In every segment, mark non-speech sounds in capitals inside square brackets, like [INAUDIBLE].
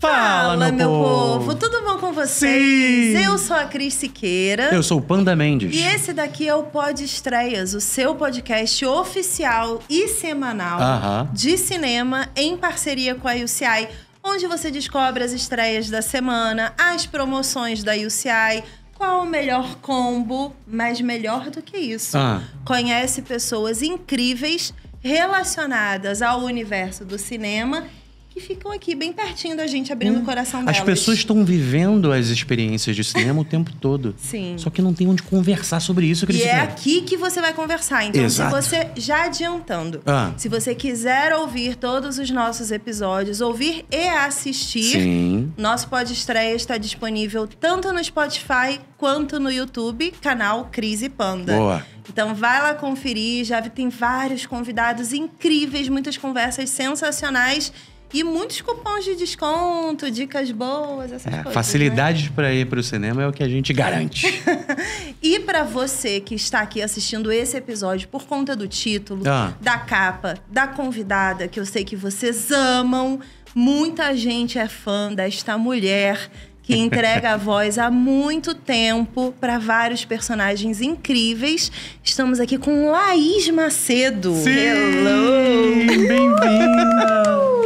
Fala, Fala, meu, povo. povo. Tudo bom com vocês? Sim. Eu sou a Cris Siqueira. Eu sou o Panda Mendes. E esse daqui é o Pod Estreias, o seu podcast oficial e semanal uh -huh. de cinema em parceria com a UCI, onde você descobre as estreias da semana, as promoções da UCI, qual o melhor combo, mas melhor do que isso. Ah. Conhece pessoas incríveis relacionadas ao universo do cinema que ficam aqui bem pertinho da gente, abrindo hum. o coração delas. As pessoas estão vivendo as experiências de cinema o tempo todo. Sim. Só que não tem onde conversar sobre isso. Que e é aqui que você vai conversar. Então, Exato. se você, já adiantando, ah. se você quiser ouvir todos os nossos episódios, ouvir e assistir, Sim. nosso podcast estreia está disponível tanto no Spotify quanto no YouTube, canal Crise Panda. Boa. Então vai lá conferir, já tem vários convidados incríveis, muitas conversas sensacionais e muitos cupons de desconto, dicas boas, essas é, coisas. Né? Facilidades né? para ir para o cinema é o que a gente garante. [LAUGHS] e para você que está aqui assistindo esse episódio por conta do título, ah. da capa, da convidada, que eu sei que vocês amam, muita gente é fã desta mulher que entrega a [LAUGHS] voz há muito tempo para vários personagens incríveis. Estamos aqui com Laís Macedo. Sim! Hello! Bem-vinda!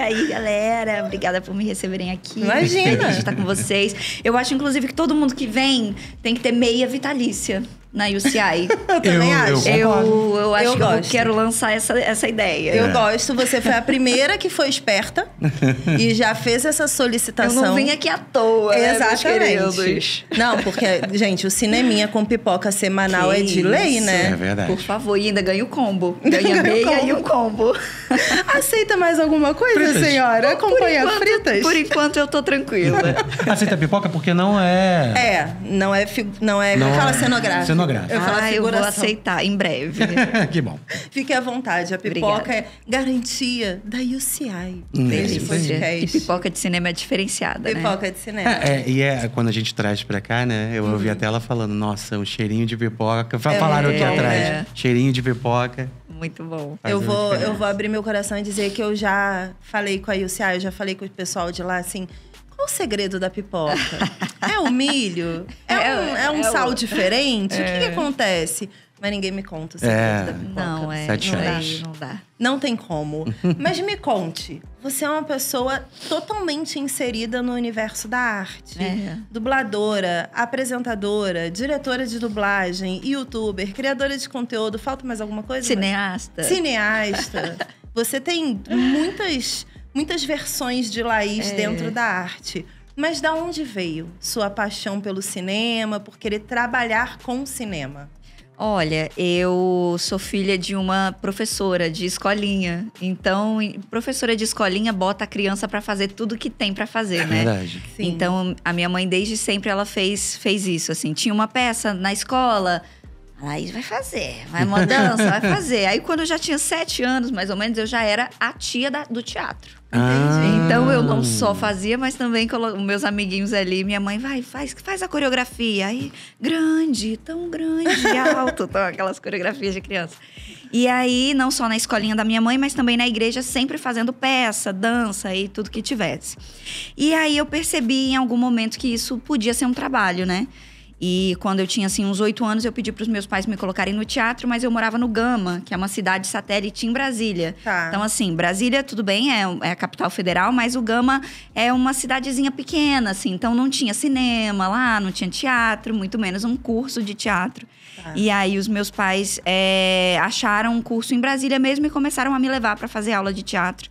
aí, galera? Obrigada por me receberem aqui. Imagina! Feliz de estar com vocês. Eu acho, inclusive, que todo mundo que vem tem que ter meia vitalícia na UCI. [LAUGHS] eu também eu, acho. Eu, eu, eu acho eu que gosto. eu quero lançar essa, essa ideia. Eu é. gosto, você foi a primeira que foi esperta [LAUGHS] e já fez essa solicitação. Eu não vim aqui à toa, né, Exatamente. Né, não, porque, gente, o cineminha com pipoca semanal que é de lei, isso. né? É verdade. Por favor, e ainda ganha o combo. Ganha meia e o combo. [LAUGHS] Aceita mais alguma coisa, fritas. senhora? Bom, Acompanha enquanto, fritas? Por enquanto eu tô tranquila. Aceita pipoca porque não é... É, não é, não é não fala é. cenográfica. Eu, Ah, eu vou aceitar em breve. [LAUGHS] que bom. Fique à vontade. A pipoca Obrigada. é garantia da UCI. Nesse podcast. E pipoca de cinema é diferenciada, né? Pipoca né? de cinema. É, é, e é quando a gente traz pra cá, né? Eu uhum. ouvi até ela falando, nossa, um cheirinho de pipoca. É falaram é, aqui atrás. Né? Cheirinho de pipoca. Muito bom. eu vou, eu vou abrir meu coração e dizer que eu já falei com a UCI, eu já falei com o pessoal de lá, assim… É o segredo da pipoca? [LAUGHS] é o milho? É, é um, é um é sal o... diferente? O que, que, é. acontece? Mas ninguém me conta o segredo é. da pipoca. Não, é, Sete não, anos. dá, não dá. Não tem como. [LAUGHS] Mas me conte, você é uma pessoa totalmente inserida no universo da arte. Dubladora, apresentadora, diretora de dublagem, youtuber, criadora de conteúdo. Falta mais alguma coisa? Cineasta. Mas? Cineasta. [LAUGHS] você tem muitas muitas versões de Laís é. dentro da arte. Mas da onde veio sua paixão pelo cinema, por querer trabalhar com o cinema? Olha, eu sou filha de uma professora de escolinha. Então, professora de escolinha bota a criança para fazer tudo que tem para fazer, é né? Verdade. Sim. Então, a minha mãe desde sempre ela fez fez isso assim. Tinha uma peça na escola, Aí vai fazer, vai uma dança, vai [LAUGHS] fazer. Aí quando eu já tinha sete anos, mais ou menos, eu já era a tia da, do teatro. Ah. Então eu não ah. só fazia, mas também meus amiguinhos ali, minha mãe, vai, faz, faz a coreografia. Aí, grande, tão grande, alto, tão, aquelas coreografias de criança. E aí, não só na escolinha da minha mãe, mas também na igreja, sempre fazendo peça, dança e tudo que tivesse. E aí eu percebi em algum momento que isso podia ser um trabalho, né? E quando eu tinha assim uns oito anos, eu pedi para os meus pais me colocarem no teatro, mas eu morava no Gama, que é uma cidade satélite em Brasília. Tá. Então assim, Brasília tudo bem, é, é, a capital federal, mas o Gama é uma cidadezinha pequena, assim. Então não tinha cinema lá, não tinha teatro, muito menos um curso de teatro. Tá. E aí os meus pais é, acharam um curso em Brasília mesmo e começaram a me levar para fazer aula de teatro.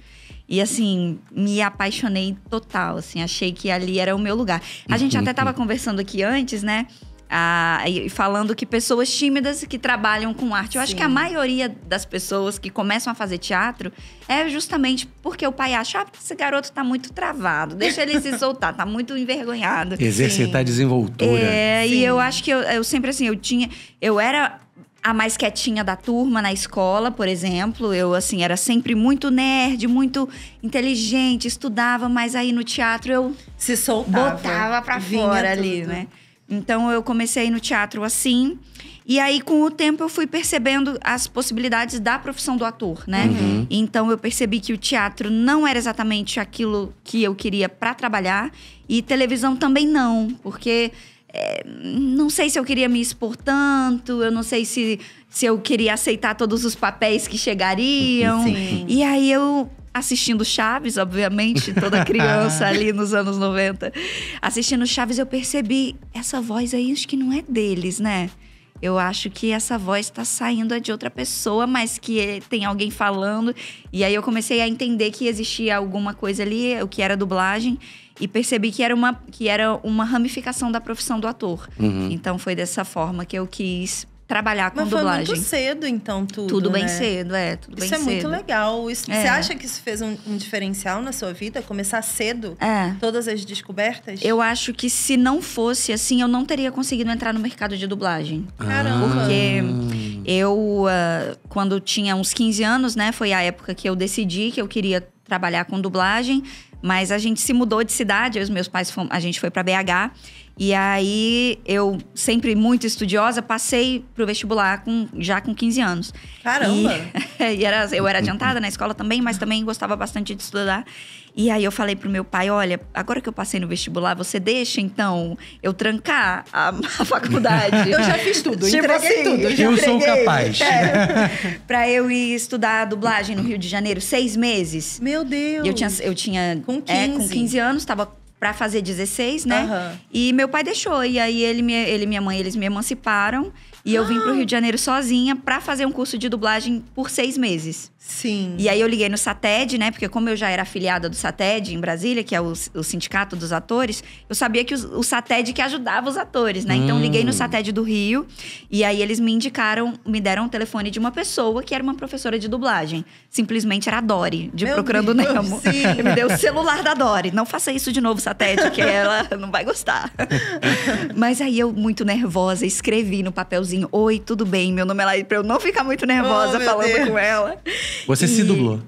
E assim, me apaixonei total, assim, achei que ali era o meu lugar. A gente até estava uhum. conversando aqui antes, né? Ah, falando que pessoas tímidas que trabalham com arte. Eu Sim. acho que a maioria das pessoas que começam a fazer teatro é justamente porque o pai acha, ah, esse garoto tá muito travado, deixa ele se soltar, tá muito envergonhado. Exercitar Sim. desenvoltura. É, Sim. e eu acho que eu, eu sempre assim, eu tinha. Eu era a mais quietinha da turma na escola, por exemplo. Eu, assim, era sempre muito nerd, muito inteligente, estudava, mas aí no teatro eu. Se soltava. Botava pra fora tudo. ali, né? Então eu comecei no teatro assim. E aí, com o tempo, eu fui percebendo as possibilidades da profissão do ator, né? Uhum. Então, eu percebi que o teatro não era exatamente aquilo que eu queria para trabalhar. E televisão também não, porque não sei se eu queria me expor tanto, eu não sei se, se eu queria aceitar todos os papéis que chegariam. Sim. E aí eu assistindo Chaves, obviamente, toda criança [LAUGHS] ali nos anos 90, assistindo Chaves eu percebi essa voz aí acho que não é deles, né? Eu acho que essa voz está saindo é de outra pessoa, mas que é, tem alguém falando. E aí eu comecei a entender que existia alguma coisa ali, o que era dublagem e percebi que era uma, que era uma ramificação da profissão do ator. Uhum. Então foi dessa forma que eu quis trabalhar com Mas dublagem. Mas foi muito cedo, então, tudo, Tudo né? bem cedo, é. Tudo isso bem é cedo. muito legal. Isso, é. Você acha que isso fez um, um, diferencial na sua vida? Começar cedo? É. Todas as descobertas? Eu acho que se não fosse assim, eu não teria conseguido entrar no mercado de dublagem. Caramba! Porque eu, uh, quando tinha uns 15 anos, né? Foi a época que eu decidi que eu queria trabalhar com dublagem. Mas a gente se mudou de cidade, os meus pais fomos, a gente foi para BH. E aí eu, sempre muito estudiosa, passei pro vestibular com, já com 15 anos. Caramba! E, [LAUGHS] e era, eu era adiantada na escola também, mas também gostava bastante de estudar. E aí eu falei pro meu pai, olha, agora que eu passei no vestibular, você deixa então eu trancar a, [LAUGHS] a faculdade? eu já fiz tudo, tipo entreguei assim, tudo. Eu entreguei, sou capaz. É, [LAUGHS] pra eu ir estudar dublagem no Rio de Janeiro, seis meses. Meu Deus! eu tinha, eu tinha com 15, é, com 15 anos, tava para fazer 16, né? Uhum. E meu pai deixou. E aí ele, me, ele minha mãe, eles me emanciparam. E ah. eu vim pro Rio de Janeiro sozinha para fazer um curso de dublagem por seis meses. Sim. E aí eu liguei no SATED, né? Porque como eu já era afiliada do SATED em Brasília, que é o, o sindicato dos atores, eu sabia que o, o SATED que ajudava os atores, né? Hum. Então liguei no hum. SATED do Rio e aí eles me indicaram, me deram o telefone de uma pessoa que era uma professora de dublagem. Simplesmente era a Dori, de Meu Procurando Deus, Nemo. Sim. [LAUGHS] Me deu o celular da Dori. Não faça isso de novo, SATED, que ela não vai gostar. [LAUGHS] Mas aí eu, muito nervosa, escrevi no papelzinho: Oi, tudo bem? Meu nome é lá, pra eu não ficar muito nervosa oh, falando Deus. com ela. Você e... se dublou.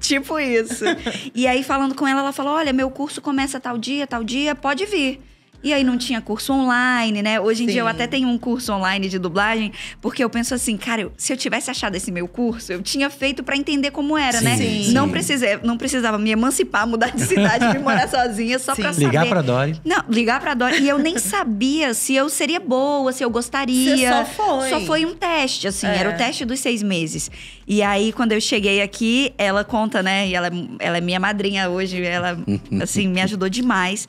Tipo isso. [LAUGHS] e aí, falando com ela, ela falou: Olha, meu curso começa tal dia, tal dia, pode vir. E aí não tinha curso online, né? Hoje em Sim. dia eu até tenho um curso online de dublagem, porque eu penso assim, cara, eu, se eu tivesse achado esse meu curso, eu tinha feito para entender como era, Sim. né? Sim. Não, precisava, não precisava me emancipar, mudar de [LAUGHS] cidade, me morar sozinha só para pra saber. Ligar pra Dori. Não, ligar pra Dori. E eu nem sabia se eu seria boa, se eu gostaria. Você só foi. Só foi um teste, assim. É. Era o é. teste dos seis meses. E aí, quando eu cheguei aqui, ela conta, né? E ela, é, ela é minha madrinha hoje, ela, assim, me ajudou demais.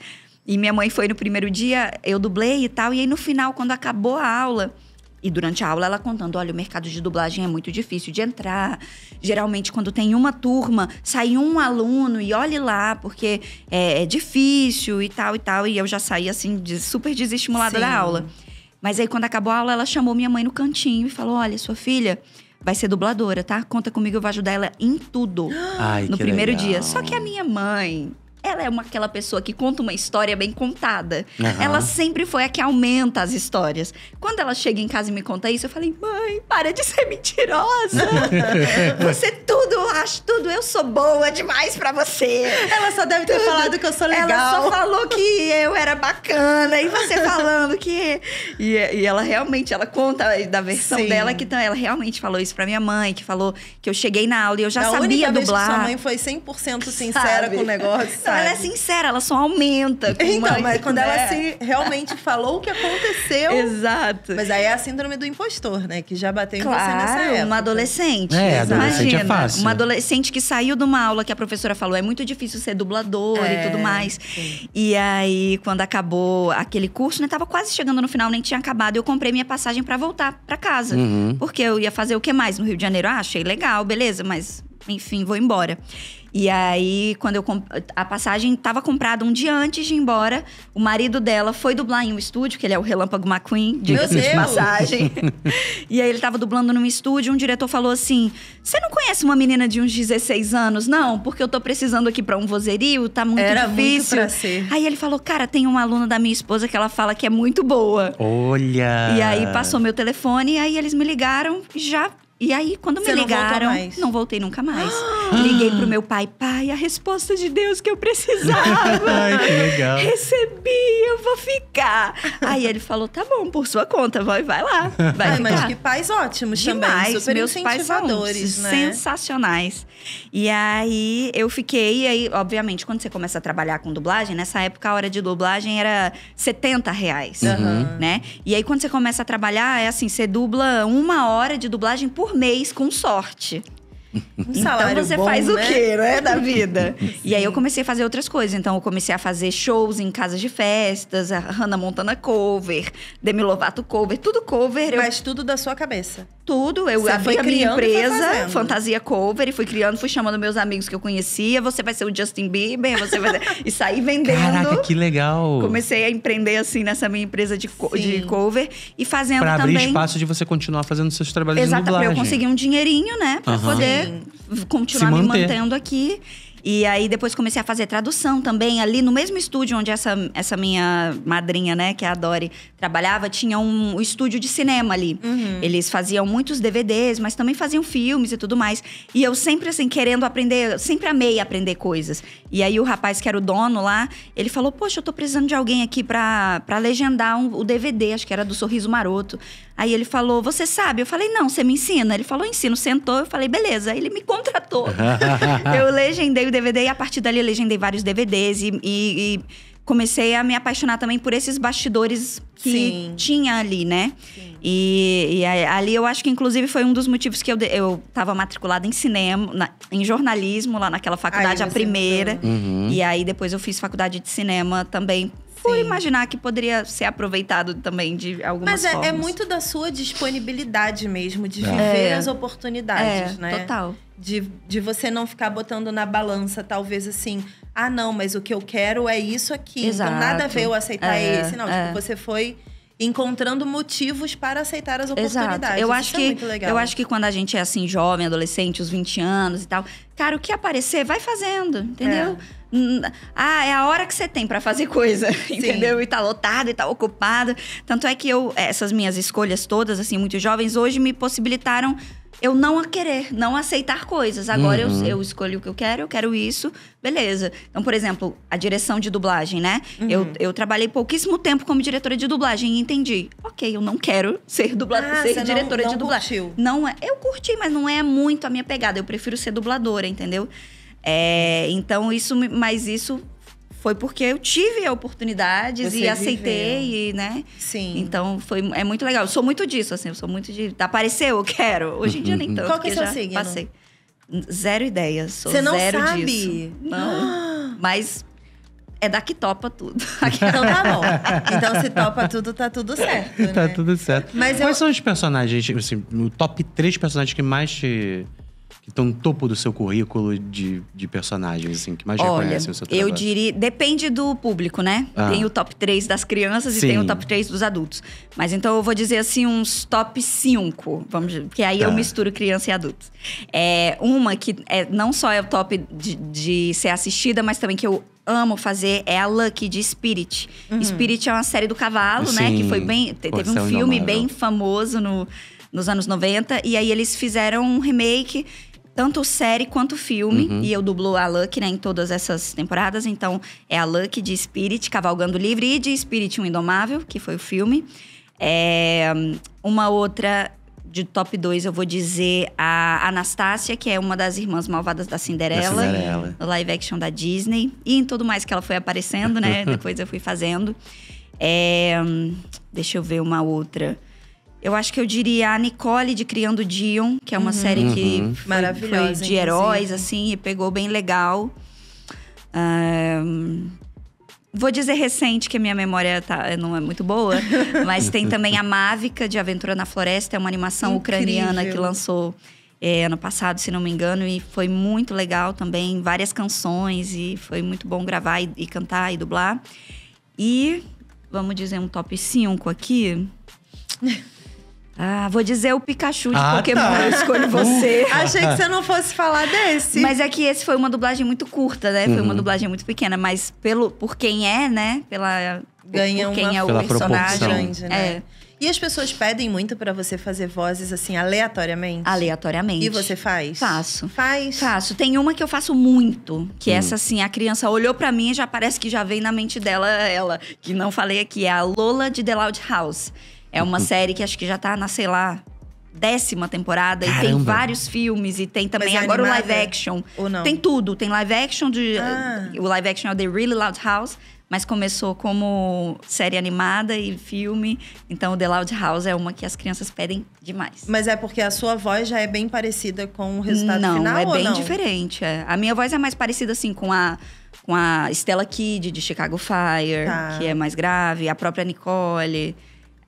E minha mãe foi no primeiro dia, eu dublei e tal. E aí no final, quando acabou a aula, e durante a aula ela contando: olha, o mercado de dublagem é muito difícil de entrar. Geralmente, quando tem uma turma, sai um aluno e olhe lá, porque é, é difícil e tal e tal. E eu já saí assim, de, super desestimulada Sim. da aula. Mas aí, quando acabou a aula, ela chamou minha mãe no cantinho e falou: olha, sua filha vai ser dubladora, tá? Conta comigo, eu vou ajudar ela em tudo. Ai, no primeiro legal. dia. Só que a minha mãe ela é uma, aquela pessoa que conta uma história bem contada. Uhum. Ela sempre foi a que aumenta as histórias. Quando ela chega em casa e me conta isso, eu falei: mãe, para de ser mentirosa. [LAUGHS] você tudo, acho tudo, eu sou boa demais para você. Ela só deve ter tudo. falado que eu sou legal. Ela só falou que eu era bacana. E você [LAUGHS] falando que. E, e ela realmente, ela conta da versão Sim. dela que ela realmente falou isso pra minha mãe, que falou que eu cheguei na aula e eu já a sabia única dublar. que sua mãe foi 100% sincera Sabe. com o negócio. Sabe? [LAUGHS] Ela é sincera, ela só aumenta. então, mas quando ela né? se realmente falou o que aconteceu. Exato. Mas aí é a síndrome do impostor, né? Que já bateu claro, em você nessa época. uma adolescente. É, adolescente Imagina, é fácil. Uma adolescente que saiu de uma aula que a professora falou, é muito difícil ser dublador é, e tudo mais. Sim. E aí, quando acabou aquele curso, né? Tava quase chegando no final, nem tinha acabado. Eu comprei minha passagem para voltar para casa. Uhum. Porque eu ia fazer o que mais no Rio de Janeiro? Ah, achei legal, beleza, mas enfim, vou embora. E aí, quando eu a passagem estava comprada um dia antes de ir embora, o marido dela foi dublar em um estúdio, que ele é o Relâmpago McQueen, de, de passagem. [LAUGHS] e aí ele estava dublando num estúdio, um diretor falou assim: "Você não conhece uma menina de uns 16 anos, não? Porque eu tô precisando aqui para um vozerio, tá muito Era difícil". Muito pra ser. Aí ele falou: "Cara, tem uma aluna da minha esposa que ela fala que é muito boa". Olha. E aí passou meu telefone, aí eles me ligaram, já e aí, quando Você me ligaram, não, não, voltei nunca mais. Ah! Liguei pro meu pai, pai, a resposta de Deus que eu precisava. [LAUGHS] Ai, que legal. Recebi, eu vou ficar. aí ele falou: tá bom, por sua conta, vai, vai lá. Vai Ai, ficar. mas que pais ótimos Demais, também, super meus incentivadores, pais são né? sensacionais. E aí eu fiquei, e aí, obviamente, quando você começa a trabalhar com dublagem, nessa época a hora de dublagem era 70 reais. Uhum. Né? E aí, quando você começa a trabalhar, é assim, você dubla uma hora de dublagem por por mês, com sorte. Um então salário então você bom, faz né? o quê, né, da vida? [LAUGHS] e aí eu comecei a fazer outras coisas. Então eu comecei a fazer shows em casas de festas, a Hannah Montana cover, Demi Lovato cover, tudo cover. Eu... Mas tudo da sua cabeça. Tudo. Eu você abri a minha empresa, fantasia cover, e fui criando, fui chamando meus amigos que eu conhecia. Você vai ser o Justin Bieber, você vai ser... [LAUGHS] e saí vendendo. Caraca, que legal! Comecei a empreender assim nessa minha empresa de, co... de cover e fazendo pra também. Pra abrir espaço de você continuar fazendo seus trabalhos Exato, de dublagem. Exato, pra eu conseguir um dinheirinho, né, pra uhum. poder continuar me mantendo aqui. E aí depois comecei a fazer tradução também. Ali no mesmo estúdio onde essa, essa minha madrinha, né, que é a Dori, trabalhava, tinha um, um estúdio de cinema ali. Uhum. Eles faziam muitos DVDs, mas também faziam filmes e tudo mais. E eu sempre, assim, querendo aprender, sempre amei aprender coisas. E aí o rapaz que era o dono lá, ele falou: Poxa, eu tô precisando de alguém aqui pra, para legendar um, o DVD, acho que era do Sorriso Maroto. Aí ele falou: Você sabe? Eu falei: Não, você me ensina. Ele falou: Ensino. Sentou, eu falei: Beleza. Aí ele me contratou. [LAUGHS] eu legendei o DVD e a partir dali legendei vários DVDs e, e, e comecei a me apaixonar também por esses bastidores que Sim. tinha ali, né? Sim. E, e ali eu acho que, inclusive, foi um dos motivos que eu, eu tava matriculada em cinema, na, em jornalismo, lá naquela faculdade, a primeira. Uhum. E aí depois eu fiz faculdade de cinema também por imaginar que poderia ser aproveitado também de algumas Mas é, é formas. Mas é muito da sua disponibilidade mesmo, de viver é. é. as oportunidades, é, né? Total de, de você não ficar botando na balança, talvez assim, ah, não, mas o que eu quero é isso aqui. Exato. Então nada a ver eu aceitar é, esse. Não, tipo, é. tipo, você foi encontrando motivos para aceitar as oportunidades. Exato. Eu acho isso é que é eu acho que quando a gente é assim jovem, adolescente, os 20 anos e tal, cara, o que aparecer, vai fazendo, entendeu? É. Ah, é a hora que você tem para fazer coisa, [LAUGHS] Sim. entendeu? E tá lotado e tá ocupado. Tanto é que eu essas minhas escolhas todas assim, muito jovens hoje me possibilitaram eu não a querer, não aceitar coisas. Agora uhum. eu, eu escolho o que eu quero, eu quero isso, beleza. Então, por exemplo, a direção de dublagem, né? Uhum. Eu, eu trabalhei pouquíssimo tempo como diretora de dublagem e entendi. Ok, eu não quero [LAUGHS] ser ah, ser diretora não, não de dublagem. Curtiu. Não é. Eu curti, mas não é muito a minha pegada. Eu prefiro ser dubladora, entendeu? É, então, isso. Mas isso foi porque eu tive oportunidades Você e aceitei, e, né? Sim. Então foi, é muito legal. Eu sou muito disso, assim, eu sou muito de. Apareceu, eu quero. Hoje em dia nem uhum. tanto. Qual que é seu signo? Passei. Zero ideias. Sou Você não zero sabe? Disso. Não. [GASPS] Mas é da que topa tudo. [LAUGHS] então tá bom. Então se topa tudo, tá tudo certo. Tá né? Tá tudo certo. Mas Quais eu... são os personagens, assim, o top três personagens que mais te estão no topo do seu currículo de, de personagens, assim, que mais Olha, reconhecem o seu trabalho? Eu diria. Depende do público, né? Ah. Tem o top 3 das crianças Sim. e tem o top 3 dos adultos. Mas então eu vou dizer assim, uns top 5. Vamos, porque aí tá. eu misturo criança e adultos. É, uma que é, não só é o top de, de ser assistida, mas também que eu amo fazer é a Lucky de Spirit. Uhum. Spirit é uma série do cavalo, Sim. né? Que foi bem. Teve é um filme bem famoso no, nos anos 90. E aí eles fizeram um remake tanto série quanto filme. Uhum. E eu dublo a Lucky, né, em todas essas temporadas. Então, é a Lucky de Spirit, Cavalgando Livre, e de Spirit, O Indomável, que foi o filme. É, uma outra de top 2, eu vou dizer a Anastácia, que é uma das irmãs malvadas da Cinderela, da Cinderela. live action da Disney. E em tudo mais que ela foi aparecendo, né? [LAUGHS] Depois eu fui fazendo. É, deixa eu ver uma outra. Eu acho que eu diria a Nicole de Criando Dion, que é uma uhum. série que uhum. foi, foi de heróis, assim, e pegou bem legal. Um, vou dizer recente, que a minha memória tá, não é muito boa, [LAUGHS] mas tem também a Mávica de Aventura na Floresta, é uma animação Incrível. ucraniana que lançou é, ano passado, se não me engano, e foi muito legal também, várias canções, e foi muito bom gravar e, e cantar e dublar. E vamos dizer um top 5 aqui. [LAUGHS] Ah, vou dizer o Pikachu de ah, Pokémon, tá. eu escolho você. Achei que você não fosse falar desse. Mas é que esse foi uma dublagem muito curta, né? Uhum. Foi uma uhum. dublagem muito pequena, mas pelo por quem é, né? Pela ganha por quem uma, é o personagem, grande, né? É. E as pessoas pedem muito para você fazer vozes assim aleatoriamente? Aleatoriamente. E você faz? Faço. Faz? Faço. Tem uma que eu faço muito, que é hum. essa assim, a criança olhou para mim e já parece que já veio na mente dela ela, que não falei aqui, é a Lola de The Loud House. É uma [LAUGHS] série que acho que já tá na, sei lá, décima temporada Caramba. e tem vários filmes e tem também é agora animada, o live action. Ou não? Tem tudo, tem live action de ah. Eh, o live action é o The Really Loud House, mas começou como série animada e filme, então o The Loud House é uma que as crianças pedem demais. Mas é porque a sua voz já é bem parecida com o resultado não, final é ou não? é bem diferente. É. A minha voz é mais parecida assim com a com a Stella Kidd, de Chicago Fire, tá. que é mais grave, a própria Nicole.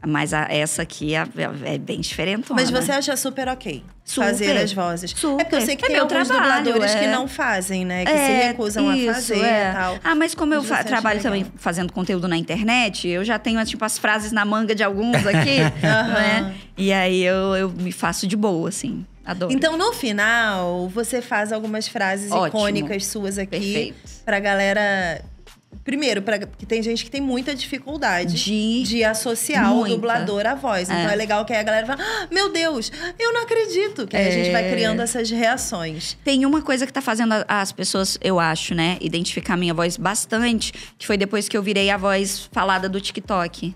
Mas a, essa aqui é, é, é bem diferente. Mas você né? acha super ok super, fazer as vozes? Super. É porque eu sei que é tem alguns trabalho, dubladores é. que não fazem, né? Que é, se recusam isso, a fazer e é. tal. Ah, mas como mas eu trabalho também fazendo conteúdo na internet, eu já tenho tipo, as frases na manga de alguns [LAUGHS] aqui, né? E aí eu, eu me faço de boa, assim. Adoro. Então, no final, você faz algumas frases Ótimo. icônicas suas aqui para galera Primeiro, pra, porque tem gente que tem muita dificuldade de, de associar muita. o dublador à voz. Então, é. Então é legal que aí a galera fala: ah, Meu Deus, eu não acredito. Que é. a gente vai é. criando essas reações. Tem uma coisa que tá fazendo as pessoas, eu acho, né, identificar minha voz bastante, que foi depois que eu virei a voz falada do TikTok.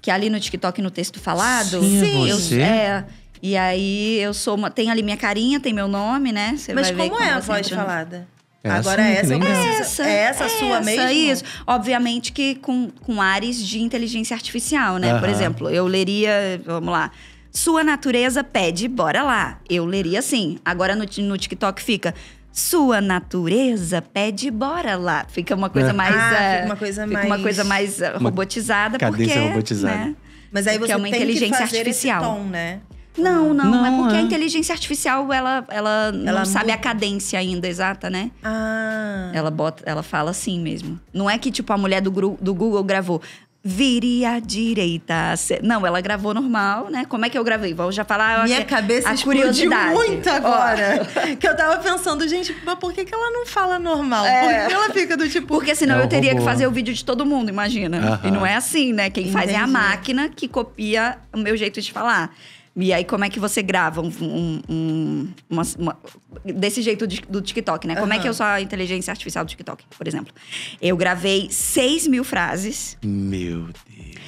Que ali no TikTok, no texto falado. Sim, eu, você? é. E aí eu sou uma. Tem ali minha carinha, tem meu nome, né? Você Mas como é a voz entra... falada? Essa, é assim Agora essa eu né? preciso. Essa, essa, é essa sua mesmo? Isso. Obviamente que com, com ares de inteligência artificial, né? Uhum. Por exemplo, eu leria, vamos lá, sua natureza pede, bora lá. Eu leria assim. Agora no, no TikTok fica. Sua natureza pede bora lá. Fica uma coisa é. mais. Ah, fica eh, uma coisa fica mais. Uma coisa mais eh, robotizada. Uma cadência porque, robotizada. Né? Mas aí porque é você é uma tem inteligência que fazer artificial. Esse tom, né? Não, não, não, é porque é. a inteligência artificial ela, ela, ela não muda. sabe a cadência ainda exata, né? Ah. Ela bota, ela fala assim mesmo. Não é que tipo a mulher do, do Google gravou vire à direita. Não, ela gravou normal, né? Como é que eu gravei? Vou já falar. Minha a, cabeça a explodiu muito agora. [LAUGHS] que eu tava pensando, gente, mas por que, que ela não fala normal? É. Por que ela fica do tipo. Porque senão é eu teria robô. que fazer o vídeo de todo mundo, imagina. Uh -huh. E não é assim, né? Quem Entendi. faz é a máquina que copia o meu jeito de falar. E aí, como é que você grava um, um, um, uma, uma, desse jeito de, do TikTok, né? Como uhum. é que eu sou é a inteligência artificial do TikTok, por exemplo? Eu gravei 6 mil frases. Meu Deus.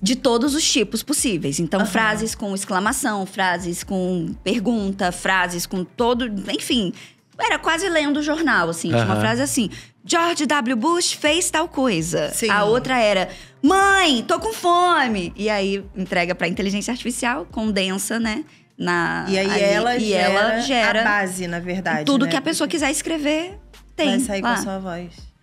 De todos os tipos possíveis. Então, uhum. frases com exclamação, frases com pergunta, frases com todo. Enfim, era quase lendo o jornal, assim. Tinha uma frase assim: George W. Bush fez tal coisa. Sim. A outra era: Mãe, tô com fome. E aí entrega pra inteligência artificial, condensa, né? Na, e aí ali, ela, e gera ela gera a base, na verdade. Tudo né? que a pessoa quiser escrever tem. Vai sair lá. com a sua voz.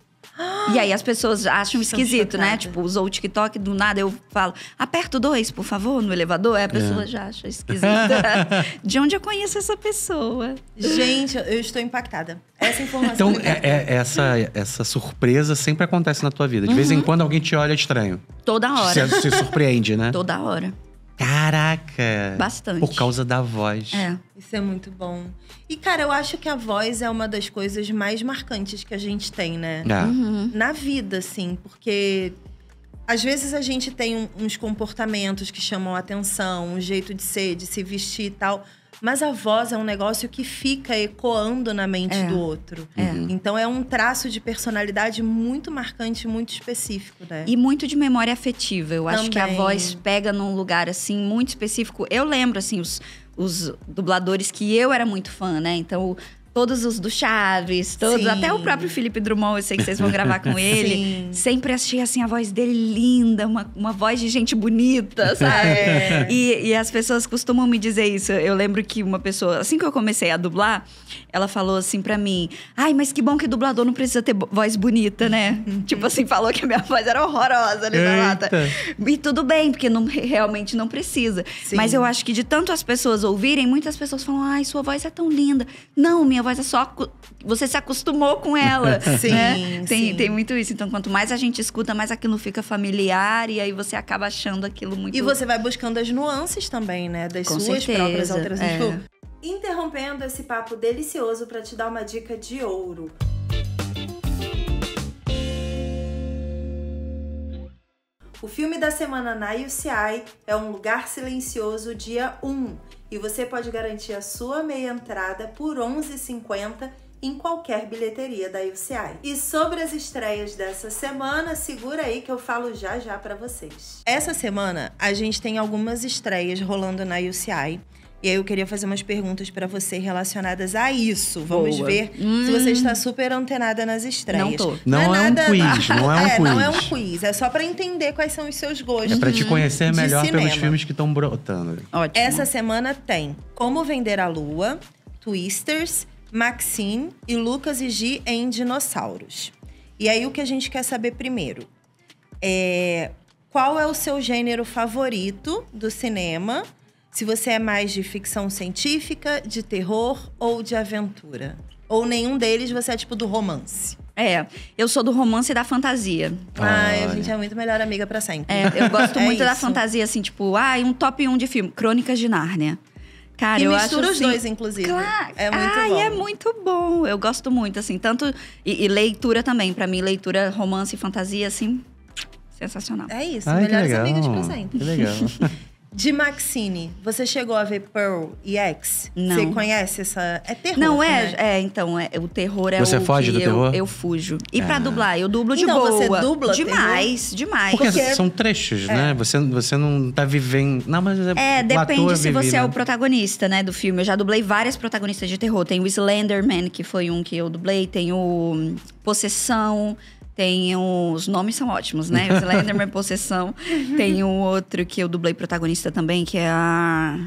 E aí as pessoas acham esquisito, né? Tipo, usou o TikTok, do nada eu falo, aperto dois, por favor, no elevador. Aí a é. pessoa é. já acha esquisito. [LAUGHS] De onde eu conheço essa pessoa? Gente, eu estou impactada. Essa informação. Então, é, é, essa, essa surpresa sempre acontece na tua vida. De uhum. vez em uhum. quando alguém te olha estranho. Toda hora. Se, se surpreende, né? Toda hora. Caraca! Bastante. Por causa da voz. É. Isso é muito bom. E, cara, eu acho que a voz é uma das coisas mais marcantes que a gente tem, né? É. Uhum. Na vida, assim, porque às vezes a gente tem uns comportamentos que chamam a atenção, um jeito de ser, de se vestir e tal. Mas a voz é um negócio que fica ecoando na mente é. do outro. É. Uhum. Então é um traço de personalidade muito marcante, muito específico, né? E muito de memória afetiva. Eu Também. acho que a voz pega num lugar assim muito específico. Eu lembro assim os os dubladores que eu era muito fã, né? Então, Todos os do Chaves, todos, Sim. até o próprio Felipe Drummond, eu sei que vocês vão gravar com [LAUGHS] ele. Sim. Sempre achei assim a voz dele linda, uma, uma voz de gente bonita, sabe? É. [LAUGHS] E, e as pessoas costumam me dizer isso. Eu lembro que uma pessoa, assim que eu comecei a dublar, ela falou assim para mim: Ai, mas que bom que dublador não precisa ter voz bonita, né? [LAUGHS] tipo assim, falou que a minha voz era horrorosa ali Eita. na lata. E tudo bem, porque não, realmente não precisa. Sim. Mas eu acho que de tanto as pessoas ouvirem, muitas pessoas falam: Ai, sua voz é tão linda. Não, minha minha voz é só. Você se acostumou com ela. [LAUGHS] Né? sim, né? tem, sim. tem muito isso. Então, quanto mais a gente escuta, mais aquilo fica familiar e aí você acaba achando aquilo muito. E você vai buscando as nuances também, né? Das com suas certeza, próprias alterações. Tipo, é. Interrompendo esse papo delicioso para te dar uma dica de ouro. O filme da semana na UCI é Um Lugar Silencioso, dia 1 e você pode garantir a sua meia entrada por R$ 11,50 em qualquer bilheteria da UCI. E sobre as estreias dessa semana, segura aí que eu falo já já para vocês. Essa semana a gente tem algumas estreias rolando na UCI e aí eu queria fazer umas perguntas para você relacionadas a isso. Vamos Boa. ver hum. se você está super antenada nas estreias. Não tô. Não, não é, é nada... um quiz, não é um é, quiz. Não é um quiz, é só para entender quais são os seus gostos. É para te conhecer melhor pelos filmes que estão brotando. Ótimo. Essa semana tem Como Vender a Lua, Twisters, Maxine e Lucas e G em Dinossauros. E aí o que a gente quer saber primeiro é qual é o seu gênero favorito do cinema? se você é mais de ficção científica, de terror ou de aventura. Ou nenhum deles, você é tipo do romance. É, eu sou do romance e da fantasia. Ai, ah, a gente é muito melhor amiga para sempre. É, eu gosto [LAUGHS] é muito da fantasia, assim, tipo, ah, um top 1 de filme, Crônicas de Nárnia. Cara, eu mistura acho, os assim, dois, inclusive. Claro. É muito ah, bom. é muito bom. Eu gosto muito, assim, tanto. E, e leitura também. para mim, leitura, romance e fantasia, assim, sensacional. É isso, melhores amigas pra sempre. Que legal. [LAUGHS] De Maxine, você chegou a ver Pearl e X? Não. Você conhece essa. É terror. Não, é. Né? É, então, é, o terror é você o. Você foge do eu, terror? Eu fujo. E ah. pra dublar? Eu dublo de então, boa. Você dubla? Demais, terror? demais. Porque, Porque, são trechos, é. né? Você, você não tá vivendo. Não, mas é. É, depende se vive, você é né? é o protagonista, né, do filme. Eu já dublei várias protagonistas de terror. Tem o Slenderman, que foi um que eu dublei, tem o Possessão. Tem os nomes são ótimos, né? O [LAUGHS] Slenderman Possessão. Tem um outro que eu dublei protagonista também, que é a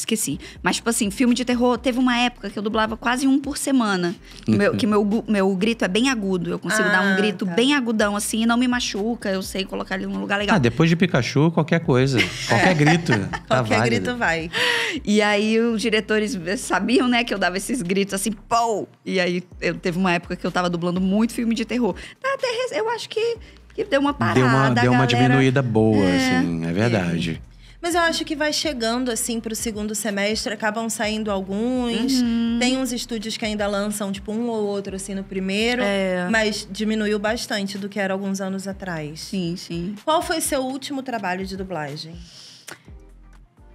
Esqueci. Mas, tipo assim, filme de terror, teve uma época que eu dublava quase um por semana. Meu, que meu, meu grito é bem agudo. Eu consigo ah, dar um ah, grito tá. bem agudão, assim, e não me machuca. Eu sei colocar ele num lugar legal. Ah, depois de Pikachu, qualquer coisa. É. Qualquer grito. [LAUGHS] Tá qualquer válido. grito vai. E aí os diretores sabiam, né, que eu dava esses gritos assim, pô! E aí eu, teve uma época que eu tava dublando muito filme de terror. Até, eu acho que, que deu uma parada. Deu uma, deu galera... uma diminuída boa, é. assim, é verdade. É. Mas eu acho que vai chegando, assim, pro segundo semestre, acabam saindo alguns. Uhum. Tem uns estúdios que ainda lançam, tipo, um ou outro, assim, no primeiro. É. Mas diminuiu bastante do que era alguns anos atrás. Sim, sim. Qual foi seu último trabalho de dublagem?